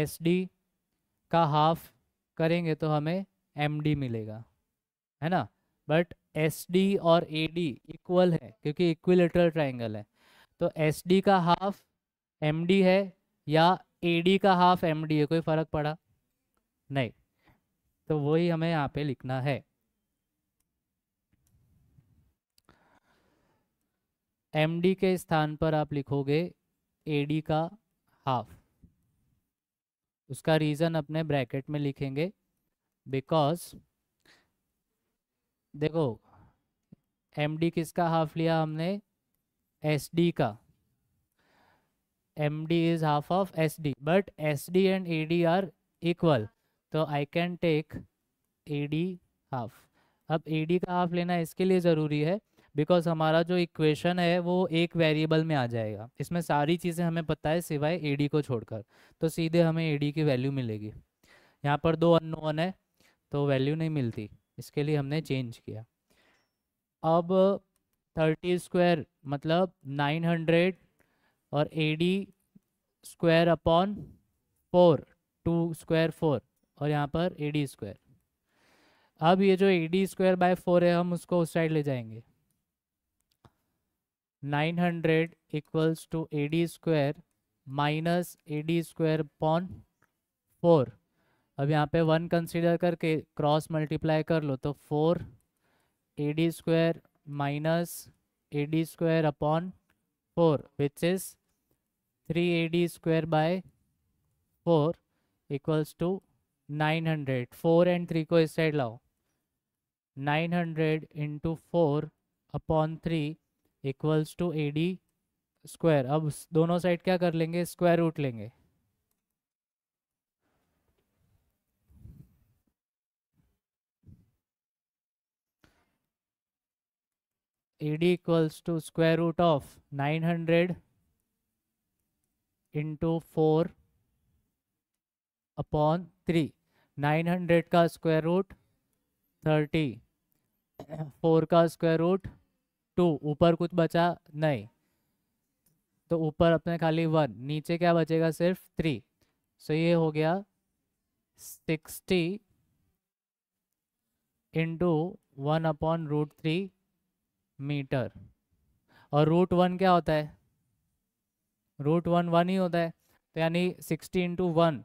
एस डी का हाफ करेंगे तो हमें एम डी मिलेगा है ना बट एस डी और ए डी इक्वल है क्योंकि इक्विलेटरल ट्राइंगल है तो एस डी का हाफ एम डी है या ए का हाफ एम है कोई फ़र्क पड़ा नहीं तो वही हमें यहाँ पे लिखना है एम के स्थान पर आप लिखोगे ए का हाफ उसका रीज़न अपने ब्रैकेट में लिखेंगे बिकॉज देखो एम डी किसका हाफ लिया हमने एस डी का MD is half of SD, but SD and AD are equal. तो I can take A D half अब ए डी का हाफ लेना इसके लिए ज़रूरी है बिकॉज हमारा जो इक्वेशन है वो एक वेरिएबल में आ जाएगा इसमें सारी चीज़ें हमें पता है सिवाय ए डी को छोड़कर तो सीधे हमें ए डी की वैल्यू मिलेगी यहाँ पर दो अननोन है तो वैल्यू नहीं मिलती इसके लिए हमने चेंज किया अब थर्टी स्क्वायर मतलब नाइन हंड्रेड और A D square upon four two square four और यहाँ पर ए डी स्क्वायर अब ये जो A D square by four है हम उसको उस साइड ले जाएंगे nine hundred equals to A D square minus A D square upon four अब यहाँ पे वन कंसीडर करके क्रॉस मल्टीप्लाई कर लो तो four A D square minus A D square upon four which is three square by four equals to nine hundred four and three को इस side लाओ nine hundred into four upon three equals to A D square अब दोनों side क्या कर लेंगे square root लेंगे A D equals to square root of nine hundred into four upon three nine hundred का स्क्वायर रूट थर्टी फोर का square root two ऊपर कुछ बचा नहीं तो ऊपर अपने खाली वन नीचे क्या बचेगा सिर्फ थ्री सो ये हो गया sixty into one upon root three metre और रूट वन क्या होता है रूट वन वन ही होता है तो यानी सिक्सटी इंटू वन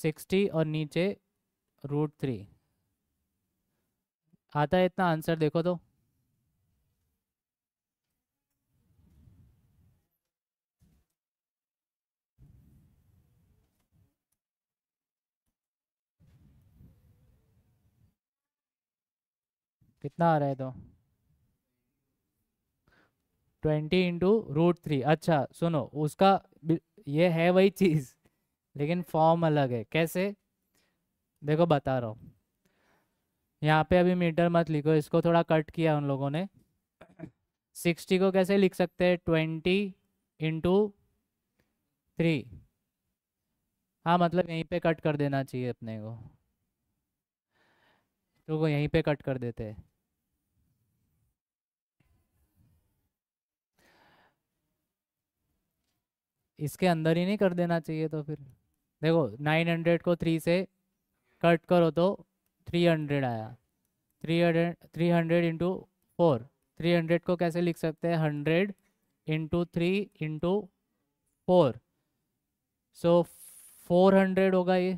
सिक्सटी और नीचे रूट थ्री आता है इतना आंसर देखो तो कितना आ रहा है तो ट्वेंटी इंटू रूट थ्री अच्छा सुनो उसका ये है वही चीज़ लेकिन फॉर्म अलग है कैसे देखो बता रहा हूँ यहाँ पे अभी मीटर मत लिखो इसको थोड़ा कट किया उन लोगों ने सिक्सटी को कैसे लिख सकते हैं ट्वेंटी इंटू थ्री हाँ मतलब यहीं पे कट कर देना चाहिए अपने को तो यहीं पे कट कर देते हैं इसके अंदर ही नहीं कर देना चाहिए तो फिर देखो 900 को थ्री से कट करो तो 300 आया 300 hundred three hundred into four three hundred को कैसे लिख सकते हैं hundred into three into four so four hundred होगा ये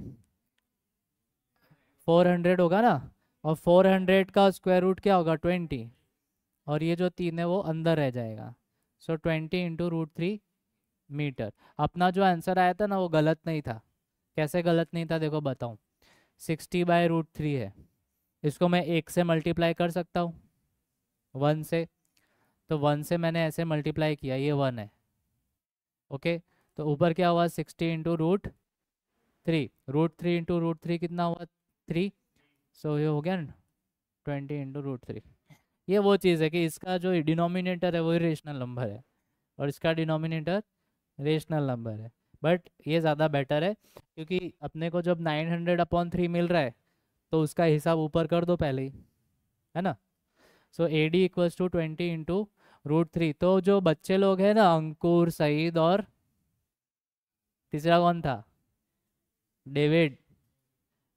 फोर हंड्रेड होगा ना और फोर हंड्रेड का स्क्वायर रूट क्या होगा ट्वेंटी और ये जो तीन है वो अंदर रह जाएगा so twenty into root three metre अपना जो आंसर आया था ना वो गलत नहीं था कैसे गलत नहीं था देखो बताऊँ सिक्सटी बाय रूट थ्री है इसको मैं एक से मल्टीप्लाई कर सकता हूँ वन से तो वन से मैंने ऐसे मल्टीप्लाई किया ये वन है ओके तो ऊपर क्या हुआ sixty into root three root three into root three कितना हुआ थ्री सो ये हो गया ट्वेंटी इंटू रूट थ्री ये वो चीज़ है कि इसका जो डिनोमिनेटर है वो रेशनल नंबर है और इसका डिनोमिनेटर रेशनल नंबर है बट ये ज़्यादा बेटर है क्योंकि अपने को जब नाइन हंड्रेड अपॉन थ्री मिल रहा है तो उसका हिसाब ऊपर कर दो पहले ही है ना so A D equals to twenty into root three तो जो बच्चे लोग हैं ना अंकुर सईद और तीसरा कौन था डेविड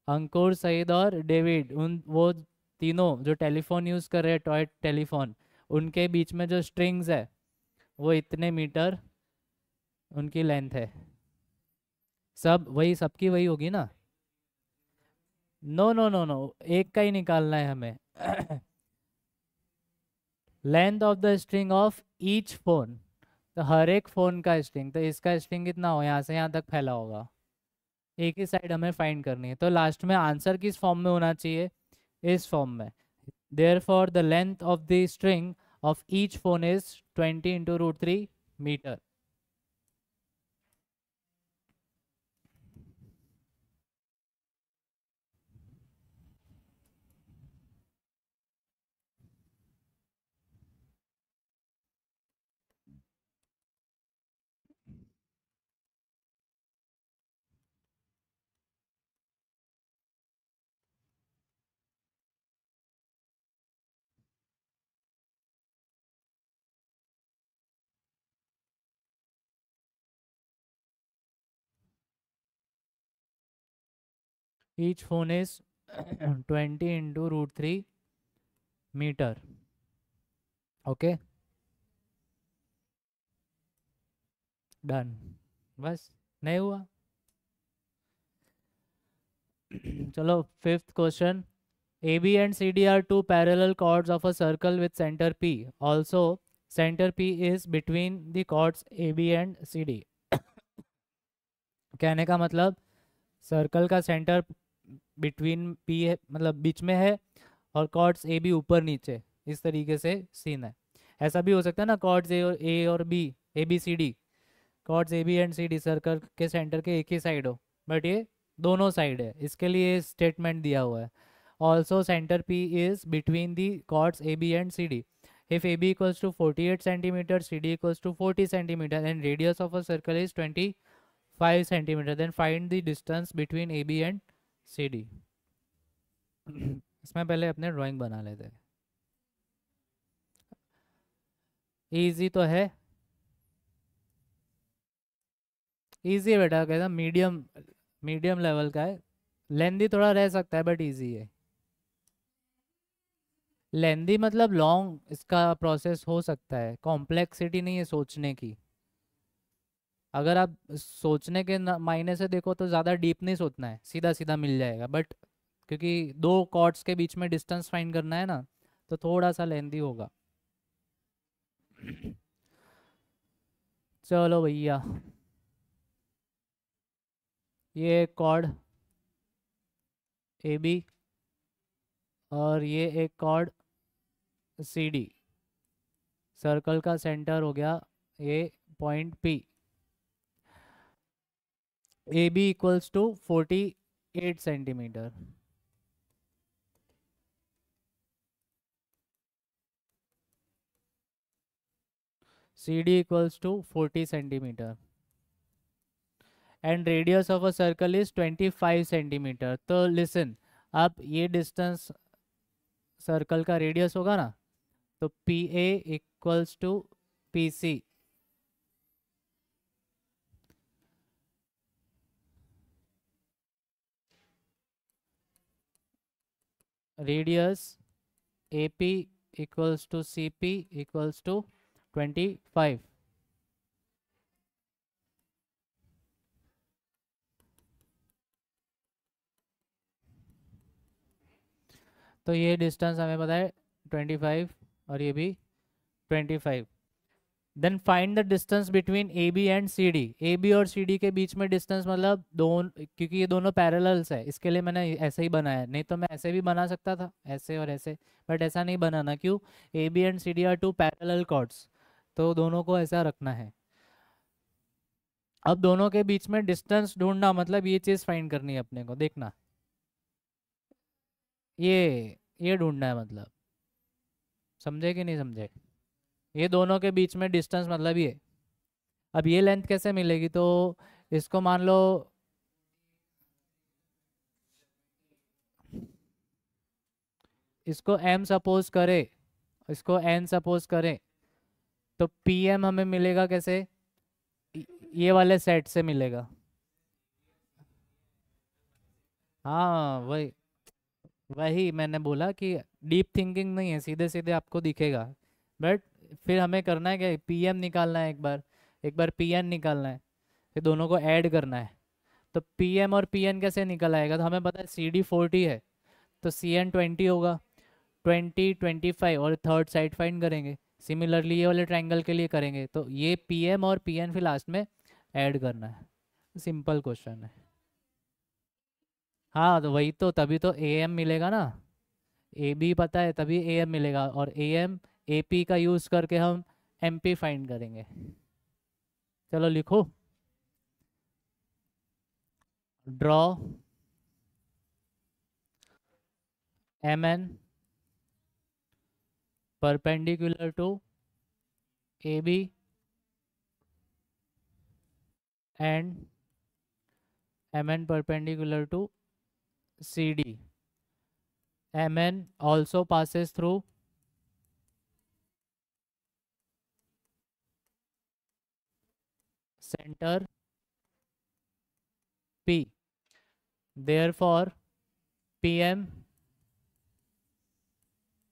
अंकुर सईद और डेविड उन वो तीनों जो टेलीफोन यूज़ कर रहे हैं टॉय टेलीफोन उनके बीच में जो स्ट्रिंग्स है वो इतने मीटर उनकी लेंथ है सब वही सबकी वही होगी ना नो नो नो नो एक का ही निकालना है हमें length of the string of each phone तो हर एक फोन का स्ट्रिंग तो इसका स्ट्रिंग कितना हो यहाँ से यहाँ तक फैला होगा एक ही साइड हमें फाइंड करनी है तो लास्ट में आंसर किस फॉर्म में होना चाहिए इस फॉर्म में therefore the length of the string of each phone is twenty into root three metre each phone is 20 [CLEARS THROAT] into root 3 meter okay done बस नहीं हुआ [CLEARS THROAT] चलो fifth question A B and C D are two parallel chords of a circle with centre P also centre P is between the A B and C D कहने का मतलब circle का centre between P है मतलब बीच में है और chords A B ऊपर नीचे इस तरीके से सीन है ऐसा भी हो सकता है ना कॉर्ड्स ए और ए और B A B C D chords A B and C D circle के सेंटर के एक ही साइड हो बट ये दोनों साइड है इसके लिए स्टेटमेंट दिया हुआ है also centre P is between the chords A B and C D if A B equals forty eight centimetre C D equals to forty centimetre and radius of a circle is twenty five centimetre then find the distance between A B and D [CLEARS THROAT] इसमें पहले अपने drawing बना लेते हैं easy तो है easy है बेटा कहता मीडियम मीडियम लेवल का है लेंदी थोड़ा रह सकता है बट इजी है लेंदी मतलब लॉन्ग इसका प्रोसेस हो सकता है कॉम्प्लेक्सिटी नहीं है सोचने की अगर आप सोचने के मायने से देखो तो ज़्यादा डीप नहीं सोचना है सीधा सीधा मिल जाएगा बट क्योंकि दो कॉर्ड्स के बीच में डिस्टेंस फाइंड करना है ना तो थोड़ा सा लेंदी होगा चलो भैया ये एक कॉर्ड ए बी और ये एक कॉर्ड सी डी सर्कल का सेंटर हो गया ये point P A B equals to forty eight centimetre C D equals to forty centimetre and radius of a circle is twenty five centimetre तो listen अब ये डिस्टेंस सर्कल का radius होगा ना तो P A equals to P C radius AP equals to CP equals to 25. तो ये distance हमें पता है 25 और ये भी 25 then find the distance between A B and C D A B और सी डी के बीच में डिस्टेंस मतलब दोनों क्योंकि ये दोनों पैरेलल्स है इसके लिए मैंने ऐसे ही बनाया नहीं तो मैं ऐसे भी बना सकता था ऐसे और ऐसे बट ऐसा नहीं बनाना क्यों A B and C D are two parallel chords तो दोनों को ऐसा रखना है अब दोनों के बीच में डिस्टेंस ढूंढना मतलब ये चीज़ फाइंड करनी है अपने को देखना ये ये ढूंढना है मतलब समझे कि नहीं समझे ये दोनों के बीच में डिस्टेंस मतलब ये अब ये लेंथ कैसे मिलेगी तो इसको मान लो इसको m सपोज करे इसको n सपोज करे तो pm हमें मिलेगा कैसे ये वाले सेट से मिलेगा हाँ वही वही मैंने बोला कि डीप थिंकिंग नहीं है सीधे सीधे आपको दिखेगा बट फिर हमें करना है क्या पी निकालना है एक बार एक बार पी निकालना है फिर दोनों को ऐड करना है तो पी और पी कैसे निकल आएगा तो हमें पता है सी डी है तो सी एन ट्वेंटी होगा ट्वेंटी ट्वेंटी फाइव और थर्ड साइड फाइंड करेंगे सिमिलरली ये वाले ट्रायंगल के लिए करेंगे तो ये पीएम और पी फिर लास्ट में ऐड करना है सिंपल क्वेश्चन है हाँ तो वही तो तभी तो ए मिलेगा ना ए पता है तभी ए मिलेगा और ए एम ए पी का यूज़ करके हम एम पी फाइंड करेंगे चलो लिखो draw M N perpendicular to A B and M N perpendicular to C D M N also passes through center P. Therefore, PM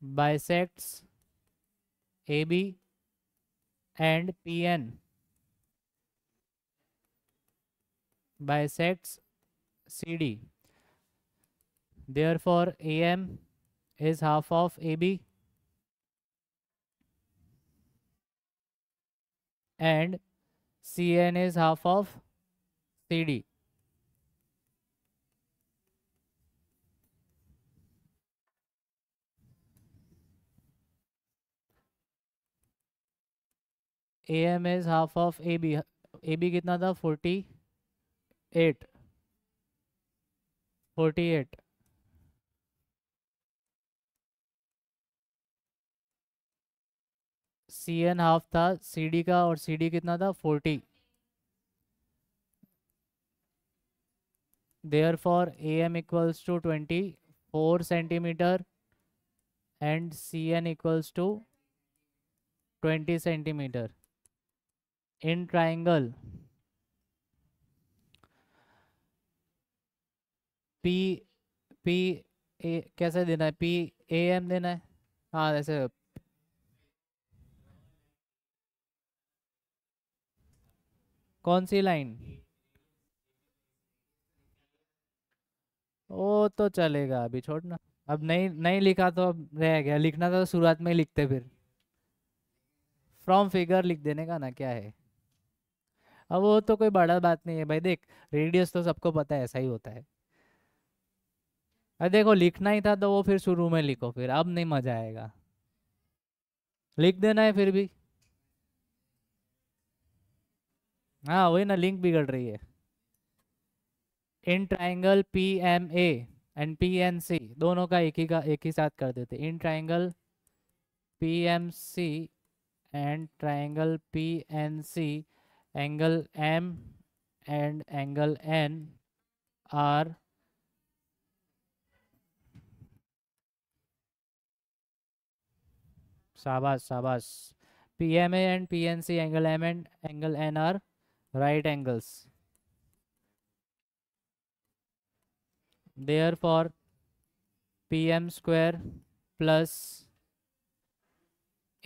bisects AB and PN bisects CD. Therefore, AM is half of AB and CN is half of CD. AM is half of AB. AB कितना था 48 48 C N half था सी D का और C D कितना था forty therefore A M equals to twenty four centimetre and C N equals to twenty centimetre in triangle P P A कैसे देना है पी ए एम देना है हाँ ऐसे कौन सी लाइन वो तो चलेगा अभी छोड़ना अब नहीं नहीं लिखा तो अब रह गया लिखना था तो शुरुआत में ही लिखते फिर फ्रॉम फिगर लिख देने का ना क्या है अब वो तो कोई बड़ा बात नहीं है भाई देख रेडियस तो सबको पता है ऐसा ही होता है अरे देखो लिखना ही था तो वो फिर शुरू में लिखो फिर अब नहीं मजा आएगा लिख देना है फिर भी हाँ वही ना लिंक बिगड़ रही है in triangle P M A and P N C दोनों का एक ही का एक ही साथ कर देते in triangle P M C and triangle P N C angle M and angle N are शाबाश शाबाश P M A and P N C angle M and angle N are right angles therefore pm square plus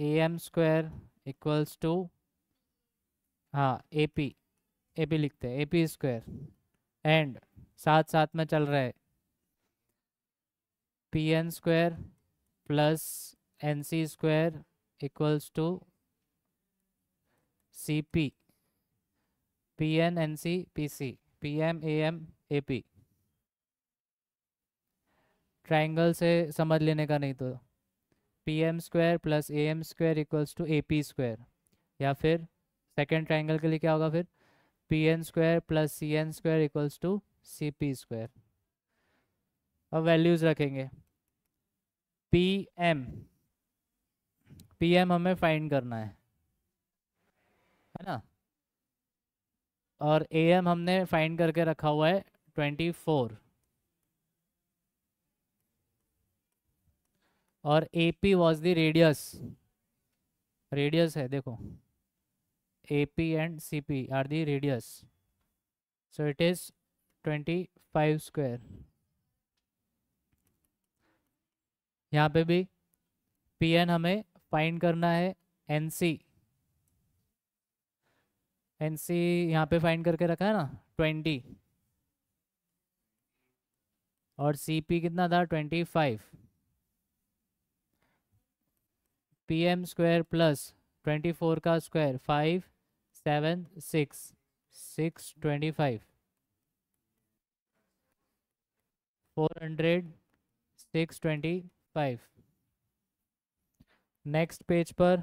am square equals to हाँ A P A P लिखते हैं ए P square and साथ साथ में चल रहे P N square plus N C square equals to C P P N N C P C P M A M A P triangle से समझ लेने का नहीं तो P M square plus A M square equals to A P square या फिर second triangle के लिए क्या होगा फिर P N square plus C N square equals to C P square अब वैल्यूज़ रखेंगे पी एम पी एम हमें फाइंड करना है है ना और ए एम हमने फाइंड करके रखा हुआ है ट्वेंटी फोर और A P was the radius radius है देखो A P and C P are the radius so it is twenty five square यहाँ पे भी पी एन हमें फाइंड करना है एन सी एन सी यहाँ पे फाइंड करके रखा है ना ट्वेंटी और सी पी कितना था twenty five P M square plus twenty four का square five seven six six twenty five four hundred six twenty five next page पर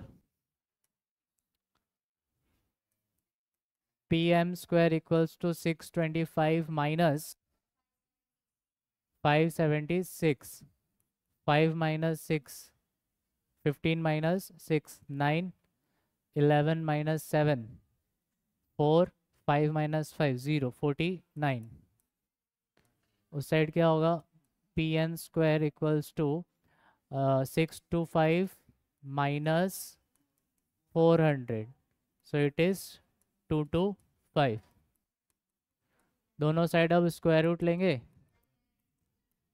pm square equals to 625 minus 576 5 minus 6 15 minus 6 9 11 minus 7 4 5 minus 5 0 49 उस side क्या होगा pn square equals to uh, 6 to 5 minus 400 so it is 2 two two. Five दोनों side अब square root लेंगे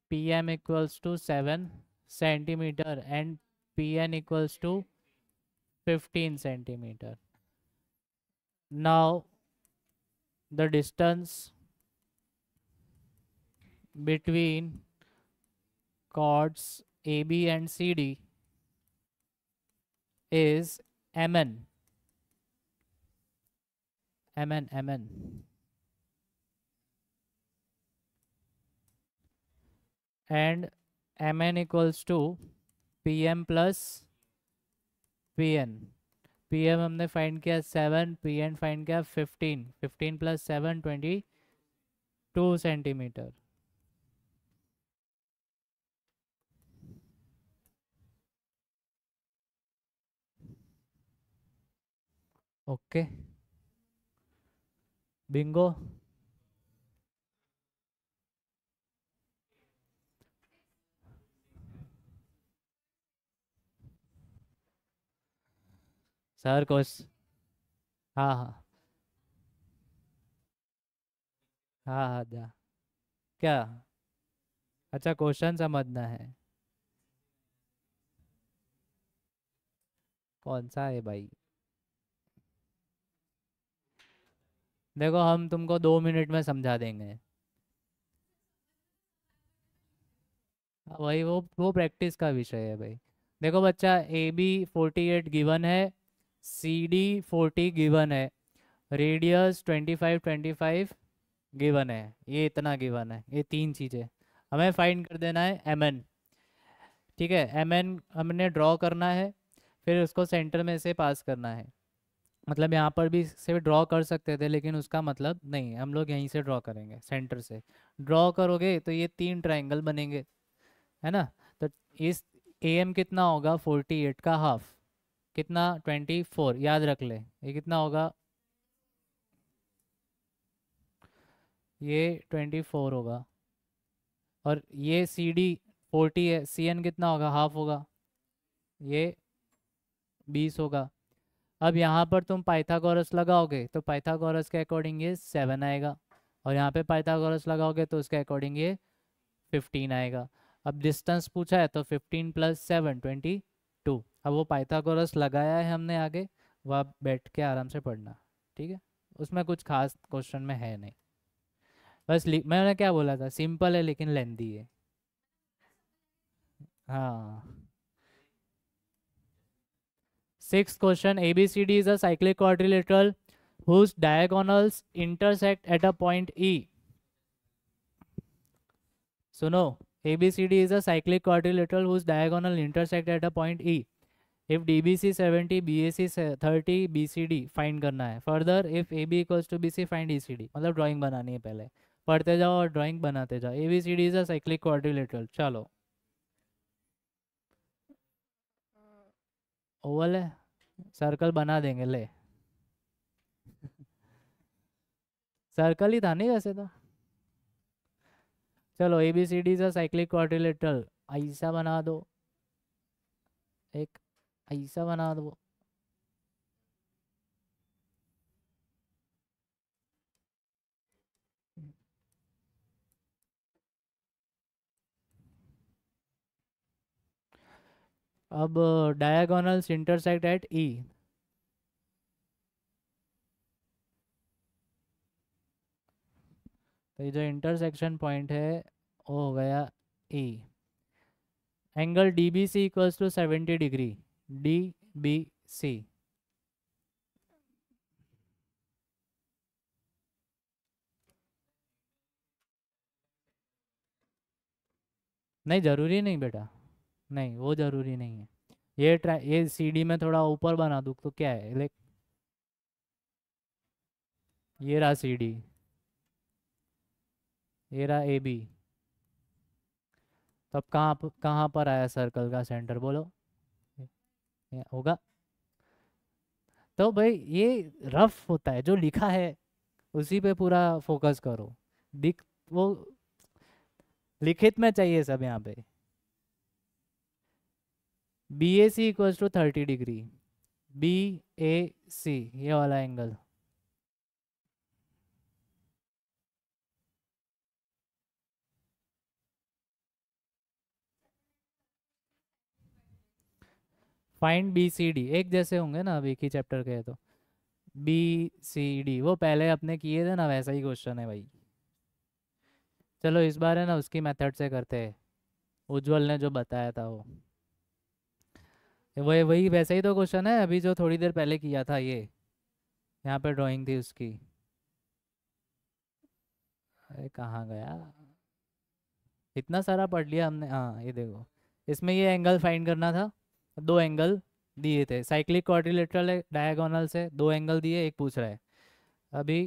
P M equals to seven centimetre and P N equals to fifteen centimetre now the distance between chords AB and CD is MN Amen. Amen. And Mn equals to Pm plus Pn. Pm हमने find किया Seven. Pn find किया Fifteen. Fifteen plus seven, twenty two centimeter. okay. Bingo sir को हाँ हाँ हाँ हाँ दा क्या अच्छा क्वेश्चन समझना है कौन सा है भाई देखो हम तुमको दो मिनट में समझा देंगे हाँ, वही वो वो प्रैक्टिस का विषय है भाई देखो बच्चा A B forty eight given है सी डी फोर्टी गिवन है radius twenty five twenty five given है ये इतना गिवन है ये तीन चीज़ें हमें फाइंड कर देना है एम एन ठीक है एम एन हमने ड्रॉ करना है फिर उसको सेंटर में से पास करना है मतलब यहाँ पर भी से ड्रॉ कर सकते थे लेकिन उसका मतलब नहीं हम लोग यहीं से ड्रॉ करेंगे सेंटर से ड्रॉ करोगे तो ये तीन ट्राइंगल बनेंगे है ना तो इस ए एम कितना होगा फोर्टी एट का हाफ कितना ट्वेंटी फोर याद रख ले ये कितना होगा ये ट्वेंटी फोर होगा और ये सी डी फोर्टी है सी एन कितना होगा हाफ होगा ये बीस होगा अब यहाँ पर तुम पाइथागोरस लगाओगे तो पाइथागोरस के अकॉर्डिंग ये सेवन आएगा और यहाँ पे पाइथागोरस लगाओगे तो उसके अकॉर्डिंग ये फिफ्टीन आएगा अब डिस्टेंस पूछा है तो fifteen plus seven twenty two अब वो पाइथागोरस लगाया है हमने आगे वह आप बैठ के आराम से पढ़ना ठीक है उसमें कुछ खास क्वेश्चन में है नहीं बस मैंने क्या बोला था सिंपल है लेकिन लेंदी है हाँ six question A B C D is a cyclic quadrilateral whose diagonals intersect at a point E सुनो A B C D is a cyclic quadrilateral whose diagonal intersect at a point E if D B C seventy B A C thirty B C D find करना है further if A B equals to B C find E C D मतलब drawing बनानी है पहले पढ़ते जाओ और drawing बनाते जाओ A B C D is a cyclic quadrilateral चलो ओवल है सर्कल बना देंगे ले सर्कल ही था नहीं वैसे तो चलो ए बी सी डी से साइक्लिक क्वाड्रिलेटरल ऐसा बना दो एक ऐसा बना दो अब डायगोनल्स इंटरसेक्ट एट ई तो ये जो इंटरसेक्शन पॉइंट है वो हो गया E angle D B C equals to seventy degree D B C नहीं ज़रूरी नहीं बेटा नहीं वो ज़रूरी नहीं है ये ट्रा ये सीडी में थोड़ा ऊपर बना दू तो क्या है लाइक ये रहा सीडी ये रहा ए बी तब कहाँ कहाँ पर आया सर्कल का सेंटर बोलो होगा तो भाई ये रफ होता है जो लिखा है उसी पे पूरा फोकस करो दिख वो लिखित में चाहिए सब यहाँ पे B A C equals to thirty degree B A C ये वाला angle find B C D एक जैसे होंगे ना अब एक ही चैप्टर के तो बी सी डी वो पहले अपने किए थे ना वैसा ही क्वेश्चन है भाई चलो इस बार है ना उसकी मेथड से करते हैं उज्जवल ने जो बताया था वो तो वही वही वैसे ही तो क्वेश्चन है अभी जो थोड़ी देर पहले किया था ये यहाँ पर ड्राइंग थी उसकी अरे कहाँ गया इतना सारा पढ़ लिया हमने हाँ ये देखो इसमें ये एंगल फाइंड करना था दो एंगल दिए थे साइक्लिक क्वाड्रिलेटरल डायगोनल से दो एंगल दिए एक पूछ रहा है अभी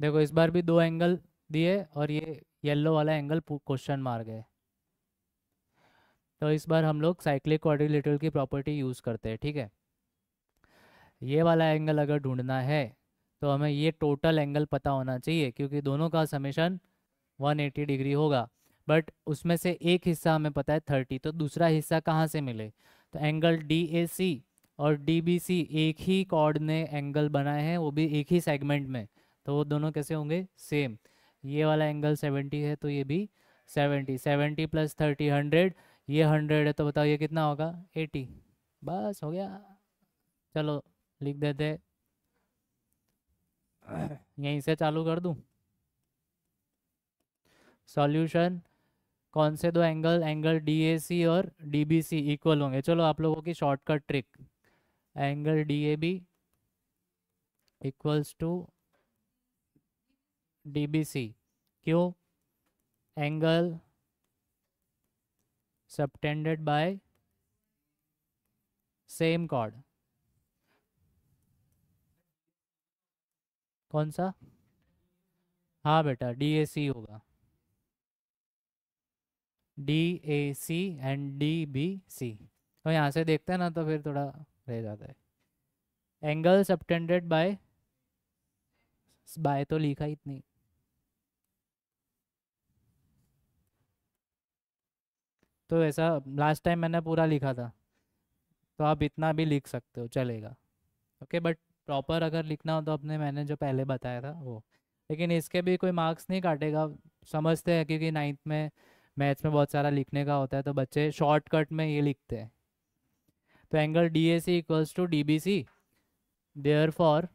देखो इस बार भी दो एंगल दिए और ये येलो वाला एंगल क्वेश्चन मार है तो इस बार हम लोग साइक्लिक क्वाड्रिलेटरल की प्रॉपर्टी यूज़ करते हैं ठीक है ये वाला एंगल अगर ढूंढना है तो हमें ये टोटल एंगल पता होना चाहिए क्योंकि दोनों का समेशन 180 डिग्री होगा बट उसमें से एक हिस्सा हमें पता है 30 तो दूसरा हिस्सा कहाँ से मिले तो एंगल डी ए सी और डी बी सी एक ही कॉर्ड ने एंगल बनाए हैं वो भी एक ही सेगमेंट में तो वो दोनों कैसे होंगे सेम ये वाला एंगल 70 है तो ये भी 70 70 प्लस थर्टी हंड्रेड ये हंड्रेड है तो बताओ ये कितना होगा 80 बस हो गया चलो लिख देते [COUGHS] यहीं से चालू कर दूं सॉल्यूशन कौन से दो एंगल एंगल डी और डीबीसी इक्वल होंगे चलो आप लोगों की shortcut trick angle D equals to C क्यों angle subtended by same chord कौन सा हाँ बेटा डी ए सी होगा D A C and D B C तो यहाँ से देखते हैं ना तो फिर थोड़ा रह जाता है एंगल सबटेंडेड बाय बाय तो लिखा ही इतनी तो ऐसा लास्ट टाइम मैंने पूरा लिखा था तो आप इतना भी लिख सकते हो चलेगा ओके बट प्रॉपर अगर लिखना हो तो अपने मैंने जो पहले बताया था वो लेकिन इसके भी कोई मार्क्स नहीं काटेगा समझते हैं क्योंकि नाइन्थ में मैथ्स में बहुत सारा लिखने का होता है तो बच्चे शॉर्टकट में ये लिखते हैं तो angle D A C equals to D B C therefore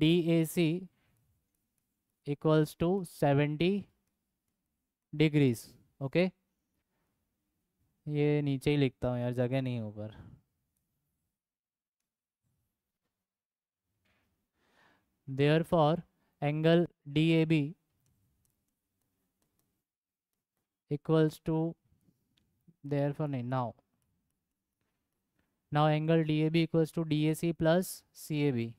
D A C equals to seventy degrees okay ये नीचे ही लिखता हूँ यार जगह नहीं ऊपर therefore angle D A B equals to therefore नहीं now now angle D A B equals to D A C plus C A B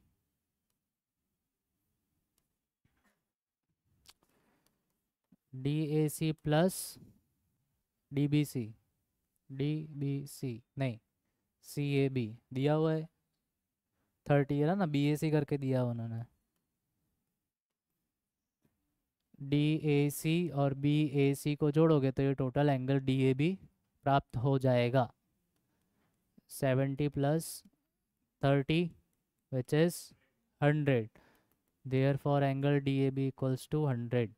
D A C plus D B C D B C नहीं सी A B दिया हुआ है third year है ना B A सी करके दिया हुआ उन्होंने डी ए सी और बी ए सी को जोड़ोगे तो ये total angle D A B प्राप्त हो जाएगा seventy plus thirty which is hundred therefore angle D A B equals to hundred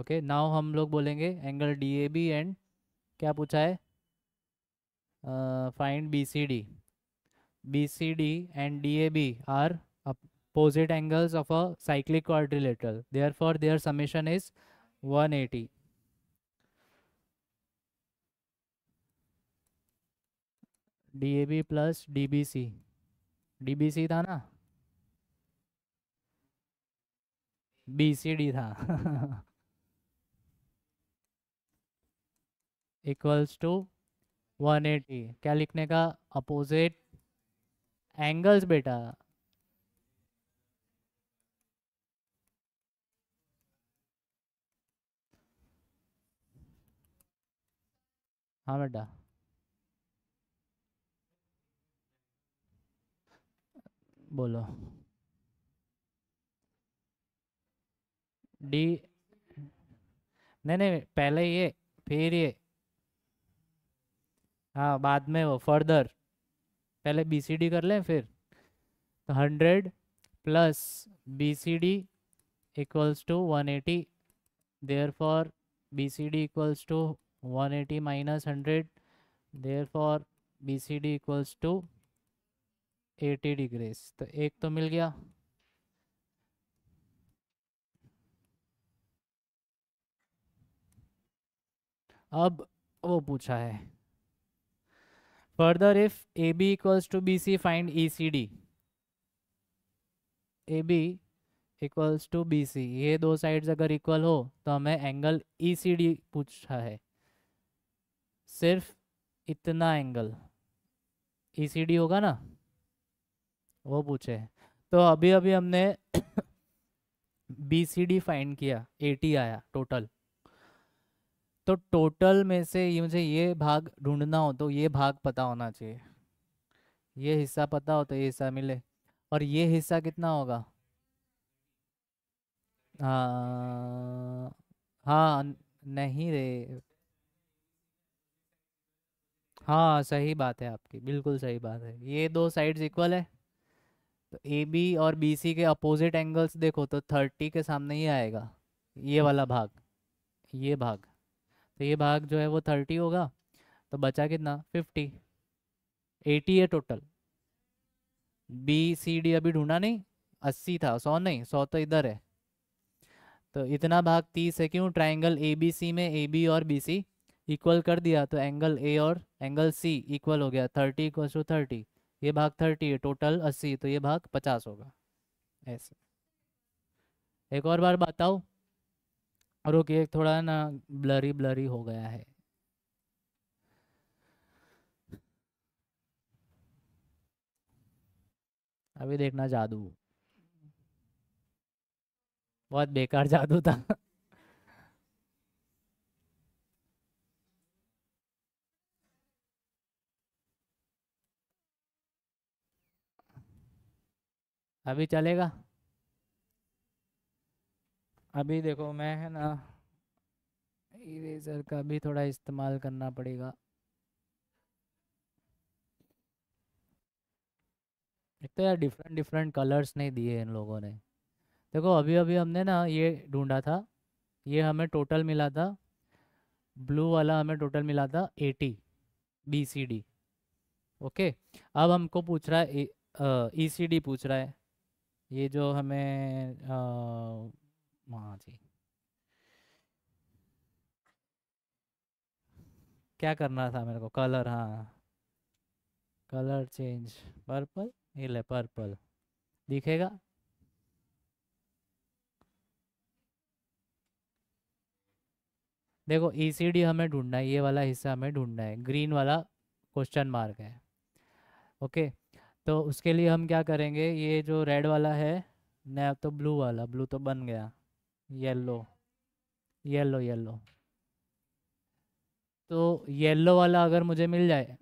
okay now हम लोग बोलेंगे angle D A B and क्या पूछा है find B C D B C D and D A B are opposite angles of a cyclic quadrilateral therefore their summation is one eighty D A B plus D B C D B C था ना B C D था [LAUGHS] equals to 180 क्या लिखने का opposite angles बेटा हाँ बेटा बोलो डी नहीं नहीं पहले ये फिर ये हाँ बाद में वो फर्दर पहले बी सी डी कर लें फिर तो hundred plus B C D equals to one eighty therefore B C D equals to one eighty minus hundred therefore B C D equals to eighty degrees तो एक तो मिल गया अब वो पूछा है further if ab equals to bc find ecd ab equals to B C ये दो साइड्स अगर इक्वल हो तो हमें एंगल ई सी डी पूछा है सिर्फ इतना एंगल ई सी डी होगा ना वो पूछे तो अभी अभी हमने बी सी डी फाइंड किया ए टी आया टोटल तो टोटल में से ये मुझे ये भाग ढूंढना हो तो ये भाग पता होना चाहिए ये हिस्सा पता हो तो ये हिस्सा मिले और ये हिस्सा कितना होगा हाँ हाँ नहीं रे हाँ सही बात है आपकी बिल्कुल सही बात है ये दो साइड्स इक्वल है तो ए बी और बी सी के अपोजिट एंगल्स देखो तो थर्टी के सामने ही आएगा ये वाला भाग ये भाग तो ये भाग जो है वो थर्टी होगा तो बचा कितना फिफ्टी एटी है टोटल बी सी डी अभी ढूंढा नहीं अस्सी था सौ नहीं सौ तो इधर है तो इतना भाग तीस है क्यों ट्राइंगल ए बी सी में ए बी और बी सी इक्वल कर दिया तो एंगल ए और एंगल सी इक्वल हो गया थर्टी इक्वल टू थर्टी ये भाग थर्टी है टोटल अस्सी तो ये भाग पचास होगा ऐसे एक और बार बताओ और वो केक थोड़ा ना ब्लरी ब्लरी हो गया है अभी देखना जादू बहुत बेकार जादू था अभी चलेगा अभी देखो मैं है ना इरेजर का भी थोड़ा इस्तेमाल करना पड़ेगा एक तो यार डिफरेंट डिफरेंट कलर्स नहीं दिए इन लोगों ने देखो अभी अभी हमने ना ये ढूंढा था ये हमें टोटल मिला था ब्लू वाला हमें टोटल मिला था eighty B C D okay अब हमको पूछ रहा है ई सी डी पूछ रहा है ये जो हमें आ, हाँ जी क्या करना था मेरे को कलर हाँ कलर चेंज पर्पल ये ले पर्पल दिखेगा देखो ई e हमें ढूंढना है ये वाला हिस्सा हमें ढूंढना है ग्रीन वाला क्वेश्चन मार्क है ओके तो उसके लिए हम क्या करेंगे ये जो रेड वाला है नया तो ब्लू वाला ब्लू तो बन गया येलो येलो येलो तो येलो वाला अगर मुझे मिल जाए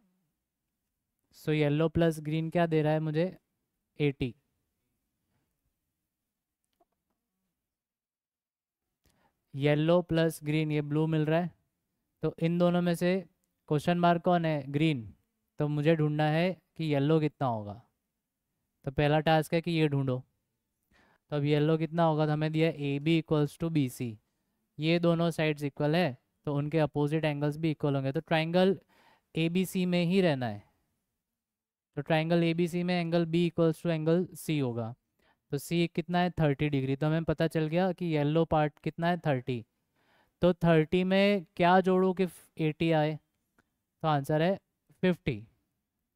सो येलो प्लस ग्रीन क्या दे रहा है मुझे एटी येलो प्लस ग्रीन ये ब्लू मिल रहा है तो इन दोनों में से क्वेश्चन मार्क कौन है ग्रीन तो मुझे ढूंढना है कि येलो कितना होगा तो पहला टास्क है कि ये ढूंढो तो अब येलो कितना होगा तो हमें दिया A B equals to B C ये दोनों साइड्स इक्वल है तो उनके अपोजिट एंगल्स भी इक्वल होंगे तो ट्राइंगल ए बी सी में ही रहना है तो ट्राइंगल ए बी सी में angle B equals to angle C होगा तो सी कितना है थर्टी डिग्री तो हमें पता चल गया कि येल्लो पार्ट कितना है थर्टी तो थर्टी में क्या जोड़ूँ कि एटी आए तो आंसर है फिफ्टी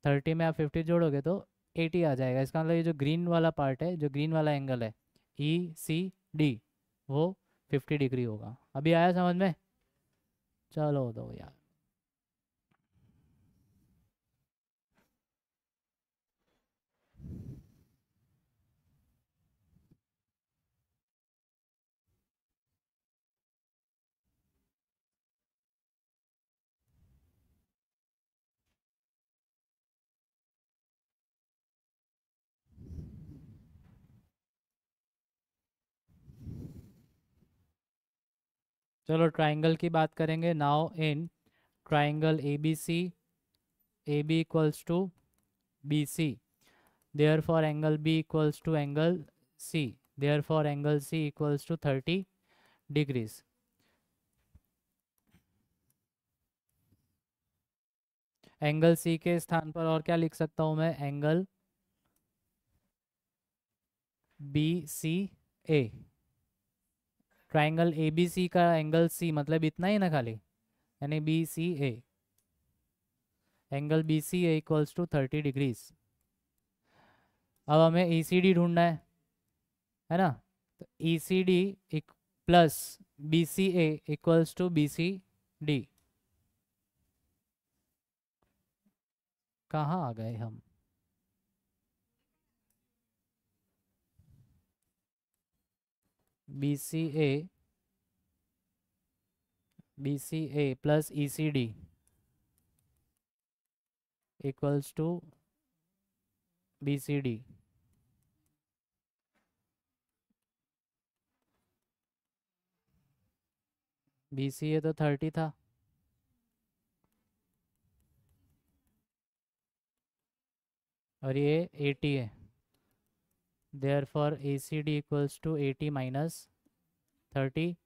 थर्टी में आप फिफ्टी जोड़ोगे तो एटी आ जाएगा इसका मतलब ये जो ग्रीन वाला पार्ट है जो ग्रीन वाला एंगल है ई सी डी वो 50 डिग्री होगा अभी आया समझ में चलो दो तो यार चलो ट्राइंगल की बात करेंगे now in triangle A B C A B equals to B C therefore angle B equals to angle C therefore angle C equals to thirty degrees angle C के स्थान पर और क्या लिख सकता हूं मैं angle B C A triangle A B C का एंगल सी मतलब इतना ही ना खाली यानी B C A angle B C equals to thirty degrees अब हमें ई सी डी ढूंढना है है ना तो E C D plus B C equals to B C D कहाँ आ गए हम BCA BCA plus ECD equals to BCD. BCA तो थर्टी था और ये एटी है therefore ACD equals to 80 minus 30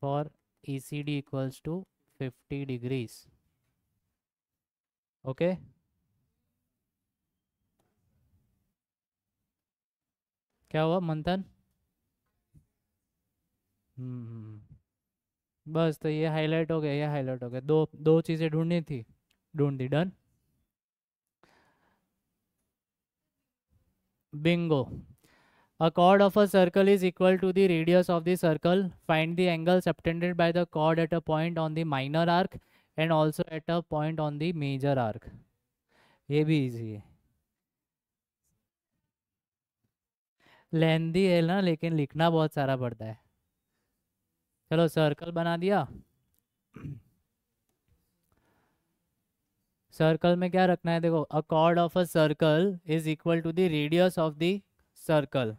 for ECD equals to 50 degrees okay क्या हुआ मंथन बस तो ये हाईलाइट हो गया ये हाईलाइट हो गया दो दो चीज़ें ढूंढनी थी ढूंढ दी done Bingo. A chord of a circle is equal to the radius of the circle. Find the angle subtended by the chord at a point on the minor arc and also at a point on the major arc. ये भी easy है लेंदी है ना लेकिन लिखना बहुत सारा पड़ता है चलो सर्कल बना दिया सर्कल में क्या रखना है देखो a chord of a circle is equal to the radius of the circle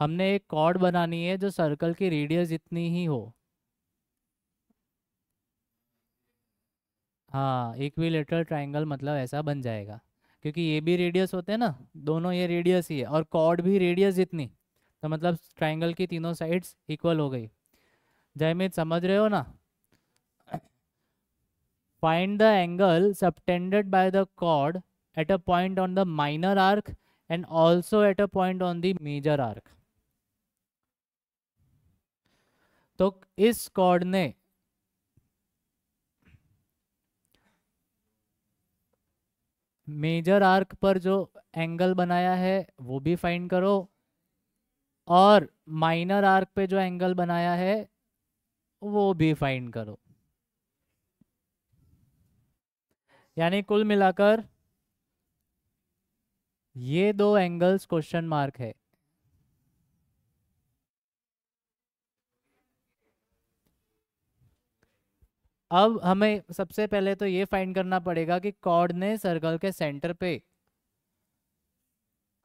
हमने एक कॉर्ड बनानी है जो सर्कल की रेडियस इतनी ही हो हाँ इक्विलेटरल ट्राइंगल मतलब ऐसा बन जाएगा क्योंकि ये भी रेडियस होते हैं ना दोनों ये रेडियस ही है और कॉर्ड भी रेडियस इतनी तो मतलब ट्राइंगल की तीनों साइड्स इक्वल हो गई जयमित समझ रहे हो ना Find the angle subtended by the chord at a point on the minor arc and also at a point on the major arc. तो इस कॉर्ड ने मेजर आर्क पर जो एंगल बनाया है वो भी फाइंड करो और माइनर आर्क पे जो एंगल बनाया है वो भी फाइंड करो यानी कुल मिलाकर ये दो एंगल्स क्वेश्चन मार्क है अब हमें सबसे पहले तो ये फाइंड करना पड़ेगा कि कॉर्ड ने सर्कल के सेंटर पे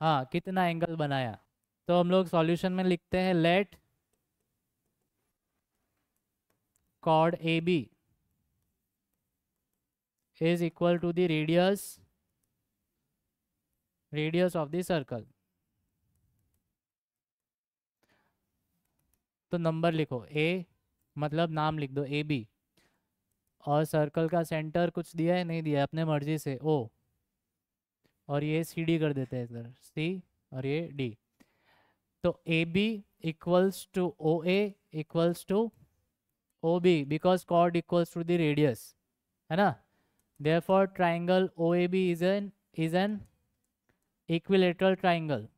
हाँ कितना एंगल बनाया तो हम लोग सॉल्यूशन में लिखते हैं let chord A B is equal to the radius radius of the circle तो नंबर लिखो ए मतलब नाम लिख दो ए बी और सर्कल का सेंटर कुछ दिया है नहीं दिया है अपने मर्जी से ओ और ये सी डी कर देते हैं इधर सी और ये डी तो A B equals to O A equals to O B because कॉड इक्वल्स टू द रेडियस है ना therefore triangle oab is an is an equilateral triangle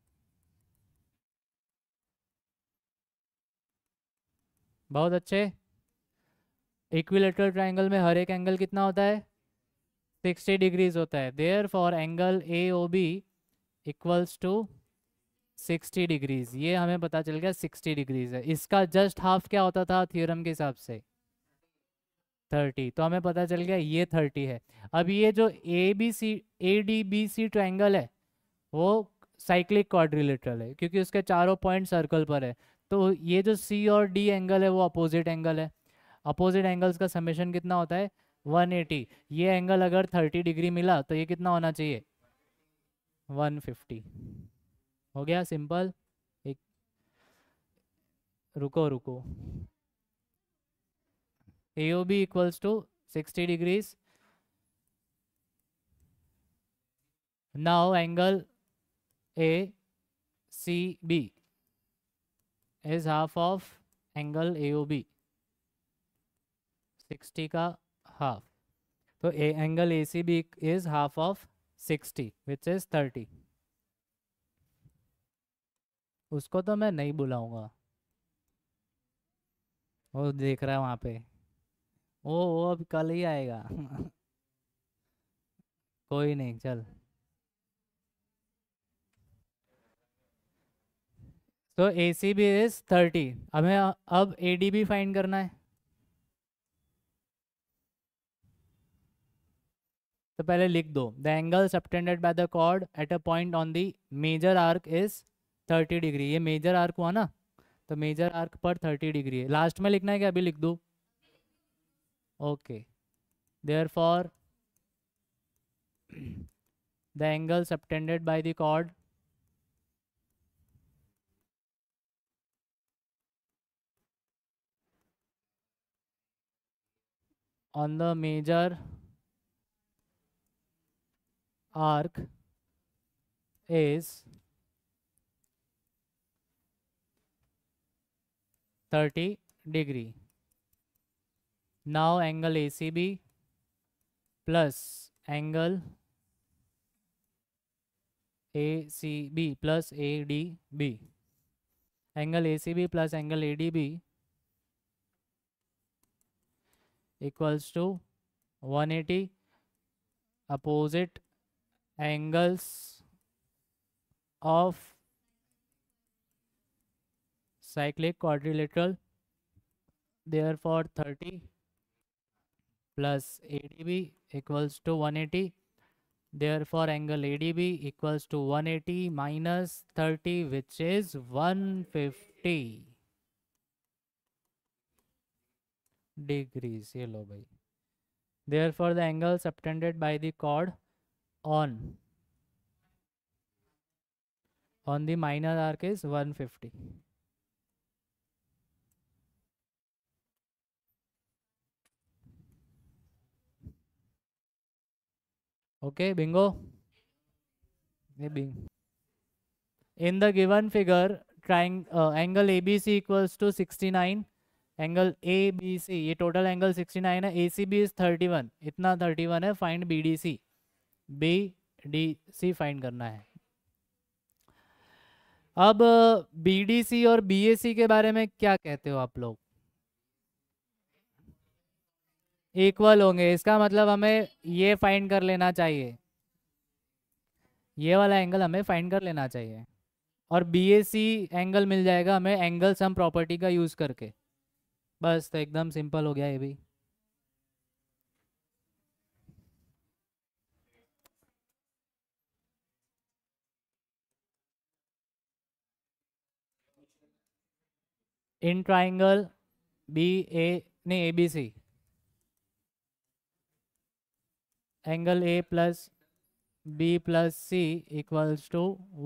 बहुत अच्छे इक्विलेटरल ट्राइंगल में हर एक एंगल कितना होता है 60 डिग्रीज होता है therefore angle A O B equals to sixty degrees ये हमें पता चल गया 60 डिग्रीज है इसका जस्ट हाफ क्या होता था थ्योरम के हिसाब से थर्टी तो हमें पता चल गया ये थर्टी है अब ये जो A B C A D B C triangle है वो साइक्लिक क्वाड्रिलेटरल है क्योंकि उसके चारों पॉइंट सर्कल पर है तो ये जो सी और डी एंगल है वो अपोजिट एंगल है अपोजिट एंगल्स का समेशन कितना होता है वन एटी ये एंगल अगर थर्टी डिग्री मिला तो ये कितना होना चाहिए वन फिफ्टी हो गया सिंपल एक रुको रुको AOB equals to 60 degrees. Now angle ACB is half of angle AOB 60 का हाफ तो A angle ACB is half of 60 which is 30 उसको तो मैं नहीं बुलाऊंगा वो देख रहा है वहां पे वो वो अब कल ही आएगा [LAUGHS] कोई नहीं चल तो A C B is thirty हमें अब ए डी बी फाइंड करना है तो पहले लिख दो the angle subtended by the chord at a point on the major arc is thirty degree ये मेजर आर्क हुआ ना तो मेजर आर्क पर थर्टी डिग्री है लास्ट में लिखना है कि अभी लिख दो okay therefore [CLEARS THROAT] the angle subtended by the chord on the major arc is 30 degree now angle ACB plus angle ACB plus ADB. Angle ACB plus angle ADB equals to 180 opposite angles of cyclic quadrilateral therefore 30 plus ADB equals to 180. Therefore, angle ADB equals to 180 minus 30, which is 150 degrees. Hello, by. Therefore, the angle subtended by the chord on on the minor arc is 150. okay bingo maybe in the given figure triangle uh, angle abc equals to 69 angle A B C ये total angle 69 है ए C B is 31 इतना 31 है find B D C B D C find करना है अब B D सी और B A सी के बारे में क्या कहते हो आप लोग इक्वल होंगे इसका मतलब हमें ये फाइंड कर लेना चाहिए ये वाला एंगल हमें फाइंड कर लेना चाहिए और बी ए सी एंगल मिल जाएगा हमें एंगल सम प्रॉपर्टी का यूज़ करके बस तो एकदम सिंपल हो गया ये भी इन ट्राइंगल बी ए नहीं A B C angle A plus B plus C equals to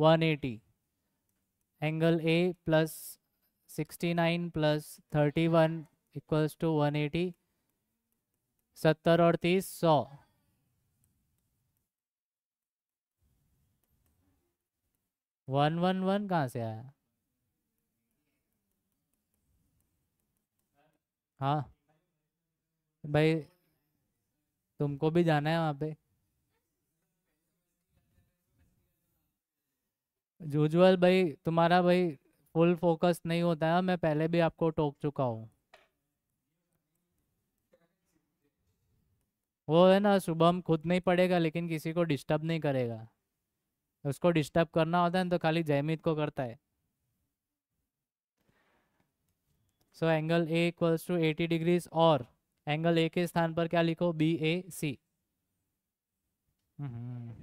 180 angle A plus 69 plus 31 equals to 180 सत्तर और तीस सौ वन वन वन कहाँ से आया हाँ भाई तुमको भी जाना है वहां पे यूजुअल भाई तुम्हारा भाई फुल फोकस नहीं होता है मैं पहले भी आपको टोक चुका हूँ वो है ना शुभम खुद नहीं पढ़ेगा लेकिन किसी को डिस्टर्ब नहीं करेगा उसको डिस्टर्ब करना होता है तो खाली जयमित को करता है so angle A equals to eighty degrees और एंगल ए के स्थान पर क्या लिखो बी ए सी अब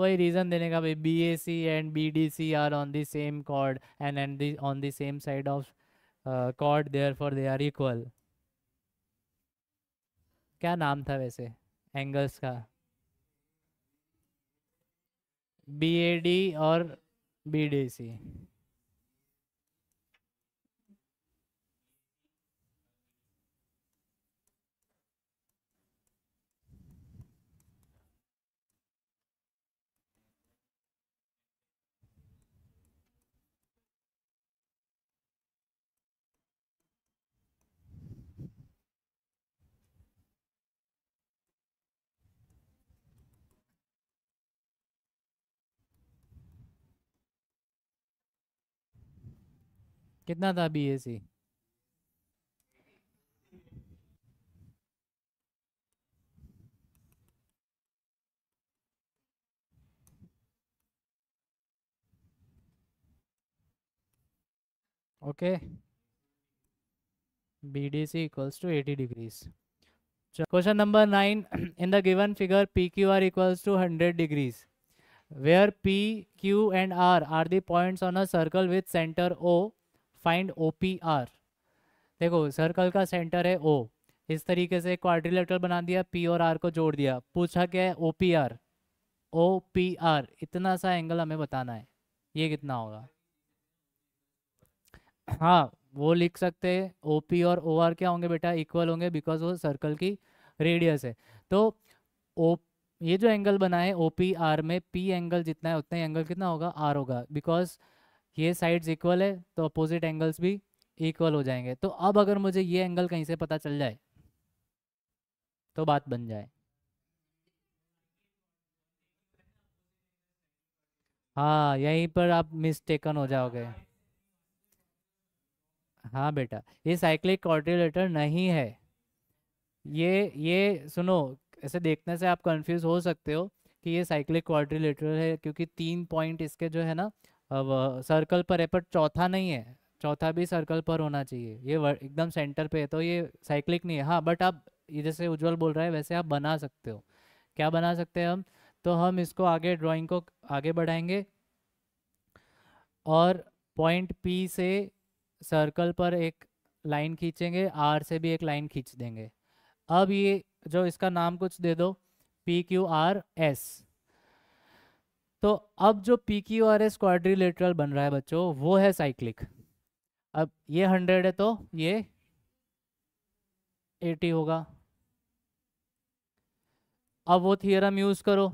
वही रीजन देने का भाई B A C and B D C are on the same chord and and on the same side of chord therefore they are equal क्या नाम था वैसे एंगल्स का बी ए डी और bdc कितना था B A C okay B D C equals to eighty degrees question number nine in the given figure P Q R equals to hundred degrees where P Q and R are the points on a circle with centre O find O P R देखो circle का centre है O इस तरीके से quadrilateral बना दिया P और are को जोड़ दिया पूछा क्या है O P R O P R इतना सा एंगल हमें बताना है ये कितना होगा हाँ वो लिख सकते हैं ओ पी और ओ आर क्या होंगे बेटा इक्वल होंगे बिकॉज वो सर्कल की रेडियस है तो ओ ये जो एंगल बना है ओ पी आर में पी एंगल जितना है उतना एंगल कितना होगा आर होगा बिकॉज ये साइड्स इक्वल है तो अपोजिट एंगल्स भी इक्वल हो जाएंगे तो अब अगर मुझे ये एंगल कहीं से पता चल जाए तो बात बन जाए हाँ यहीं पर आप मिसटेकन हो जाओगे हाँ बेटा ये साइक्लिक कॉर्डिलेटर नहीं है ये ये सुनो ऐसे देखने से आप कंफ्यूज हो सकते हो कि ये साइक्लिक क्वाड्रिलेटरल है क्योंकि तीन पॉइंट इसके जो है ना अब सर्कल पर है पर चौथा नहीं है चौथा भी सर्कल पर होना चाहिए ये एकदम सेंटर पे है तो ये साइक्लिक नहीं है हाँ बट आप ये जैसे उज्जवल बोल रहा है वैसे आप बना सकते हो क्या बना सकते हैं हम तो हम इसको आगे ड्राइंग को आगे बढ़ाएंगे और पॉइंट पी से सर्कल पर एक लाइन खींचेंगे आर से भी एक लाइन खींच देंगे अब ये जो इसका नाम कुछ दे दो पी क्यू आर एस तो अब जो P Q R S quadrilateral बन रहा है बच्चों वो है साइक्लिक अब ये हंड्रेड है तो ये एटी होगा अब वो थियरम यूज़ करो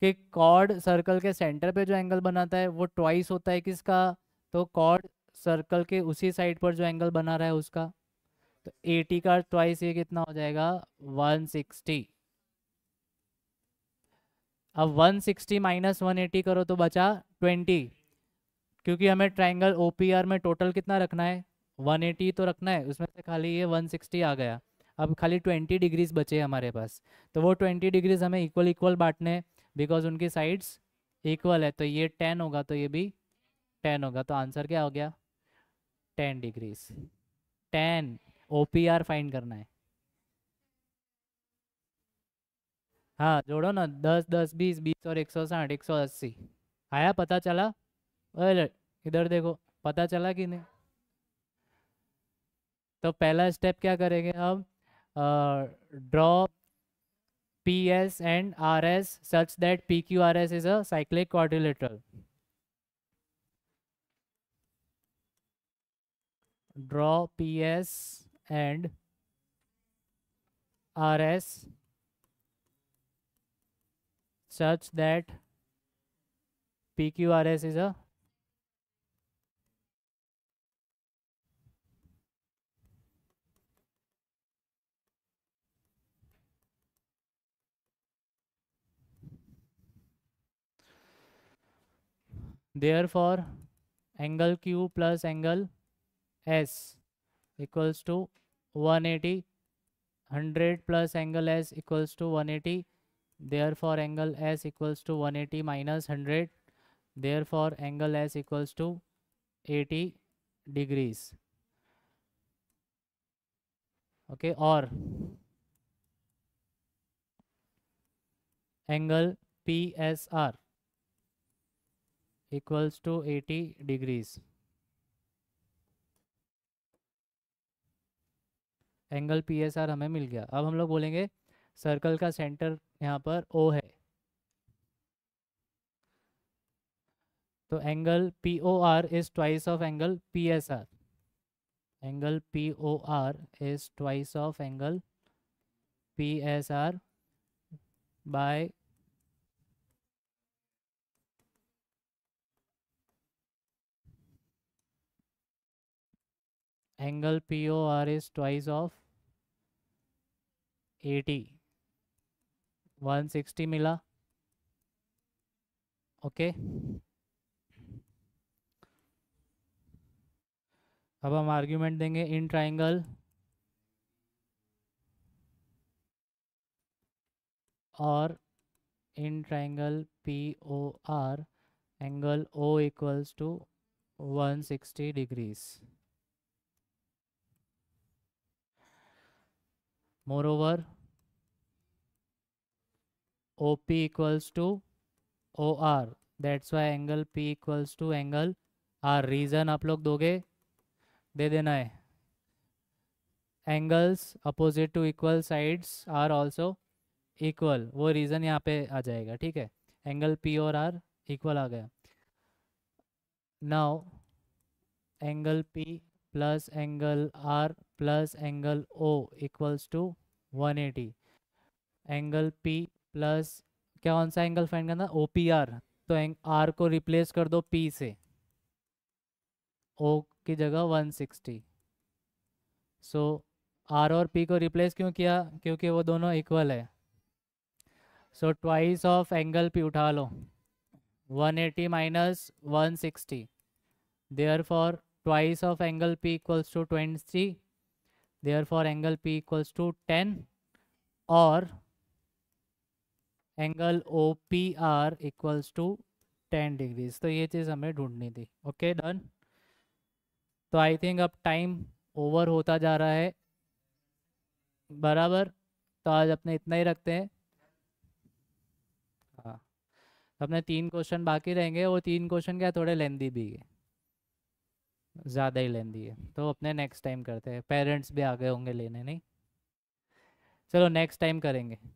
कि कॉर्ड सर्कल के सेंटर पे जो एंगल बनाता है वो ट्वाइस होता है किसका तो कॉर्ड सर्कल के उसी साइड पर जो एंगल बना रहा है उसका तो एटी का ट्वाइस ये कितना हो जाएगा वन सिक्सटी अब 160 सिक्सटी माइनस वन करो तो बचा 20 क्योंकि हमें ट्राइंगल ओ में टोटल कितना रखना है 180 तो रखना है उसमें से खाली ये 160 आ गया अब खाली 20 डिग्रीज बचे हमारे पास तो वो 20 डिग्रीज हमें इक्वल इक्वल बांटने बिकॉज उनकी साइड्स इक्वल है तो ये 10 होगा तो ये भी 10 होगा तो आंसर क्या हो गया 10 डिग्रीज 10 ओ फाइंड करना है हाँ जोड़ो ना दस दस बीस बीस और एक सौ साठ एक सौ अस्सी आया पता चला अरे इधर देखो पता चला कि नहीं तो पहला स्टेप क्या करेंगे हम draw P S and R S such that P Q R S is a cyclic quadrilateral draw P S and R S such that PQRS is a therefore angle q plus angle s equals to 180 100 plus angle s equals to 180 therefore angle s equals to 180 minus 100 therefore angle s equals to 80 degrees okay or angle psr equals to 80 degrees angle P S R हमें मिल गया अब हम लोग बोलेंगे circle का centre यहाँ पर ओ है तो angle P O R is twice of angle P S R angle P O R is twice of angle P S R by angle P O R is twice of eighty 160 मिला okay अब हम argument देंगे in triangle और in triangle P O R angle O equals to 160 moreover OP equals to OR. That's why angle P equals to angle R. Reason आप लोग दोगे दे देना है angles opposite to equal sides are also equal वो रीज़न यहाँ पे आ जाएगा ठीक है एंगल पी और आर इक्वल आ गया now angle P plus angle R plus angle O equals to one eighty angle P plus क्या कौन सा एंगल फाइंड करना ओ पी आर तो आर को रिप्लेस कर दो पी से ओ की जगह 160 सो so, आर और पी को रिप्लेस क्यों किया क्योंकि वो दोनों इक्वल है so twice of angle P उठा लो 180 eighty minus one sixty therefore twice of angle P equals to twenty therefore angle P equals to ten और angle O P R equals to ten degrees तो ये चीज़ हमें ढूंढनी थी okay done तो आई थिंक अब time over होता जा रहा है बराबर तो आज अपने इतना ही रखते हैं हाँ अपने तीन क्वेश्चन बाकी रहेंगे वो तीन क्वेश्चन क्या थोड़े लेंदी भी है ज़्यादा ही लेंदी है तो अपने नेक्स्ट टाइम करते हैं पेरेंट्स भी आ गए होंगे लेने नहीं चलो नेक्स्ट टाइम करेंगे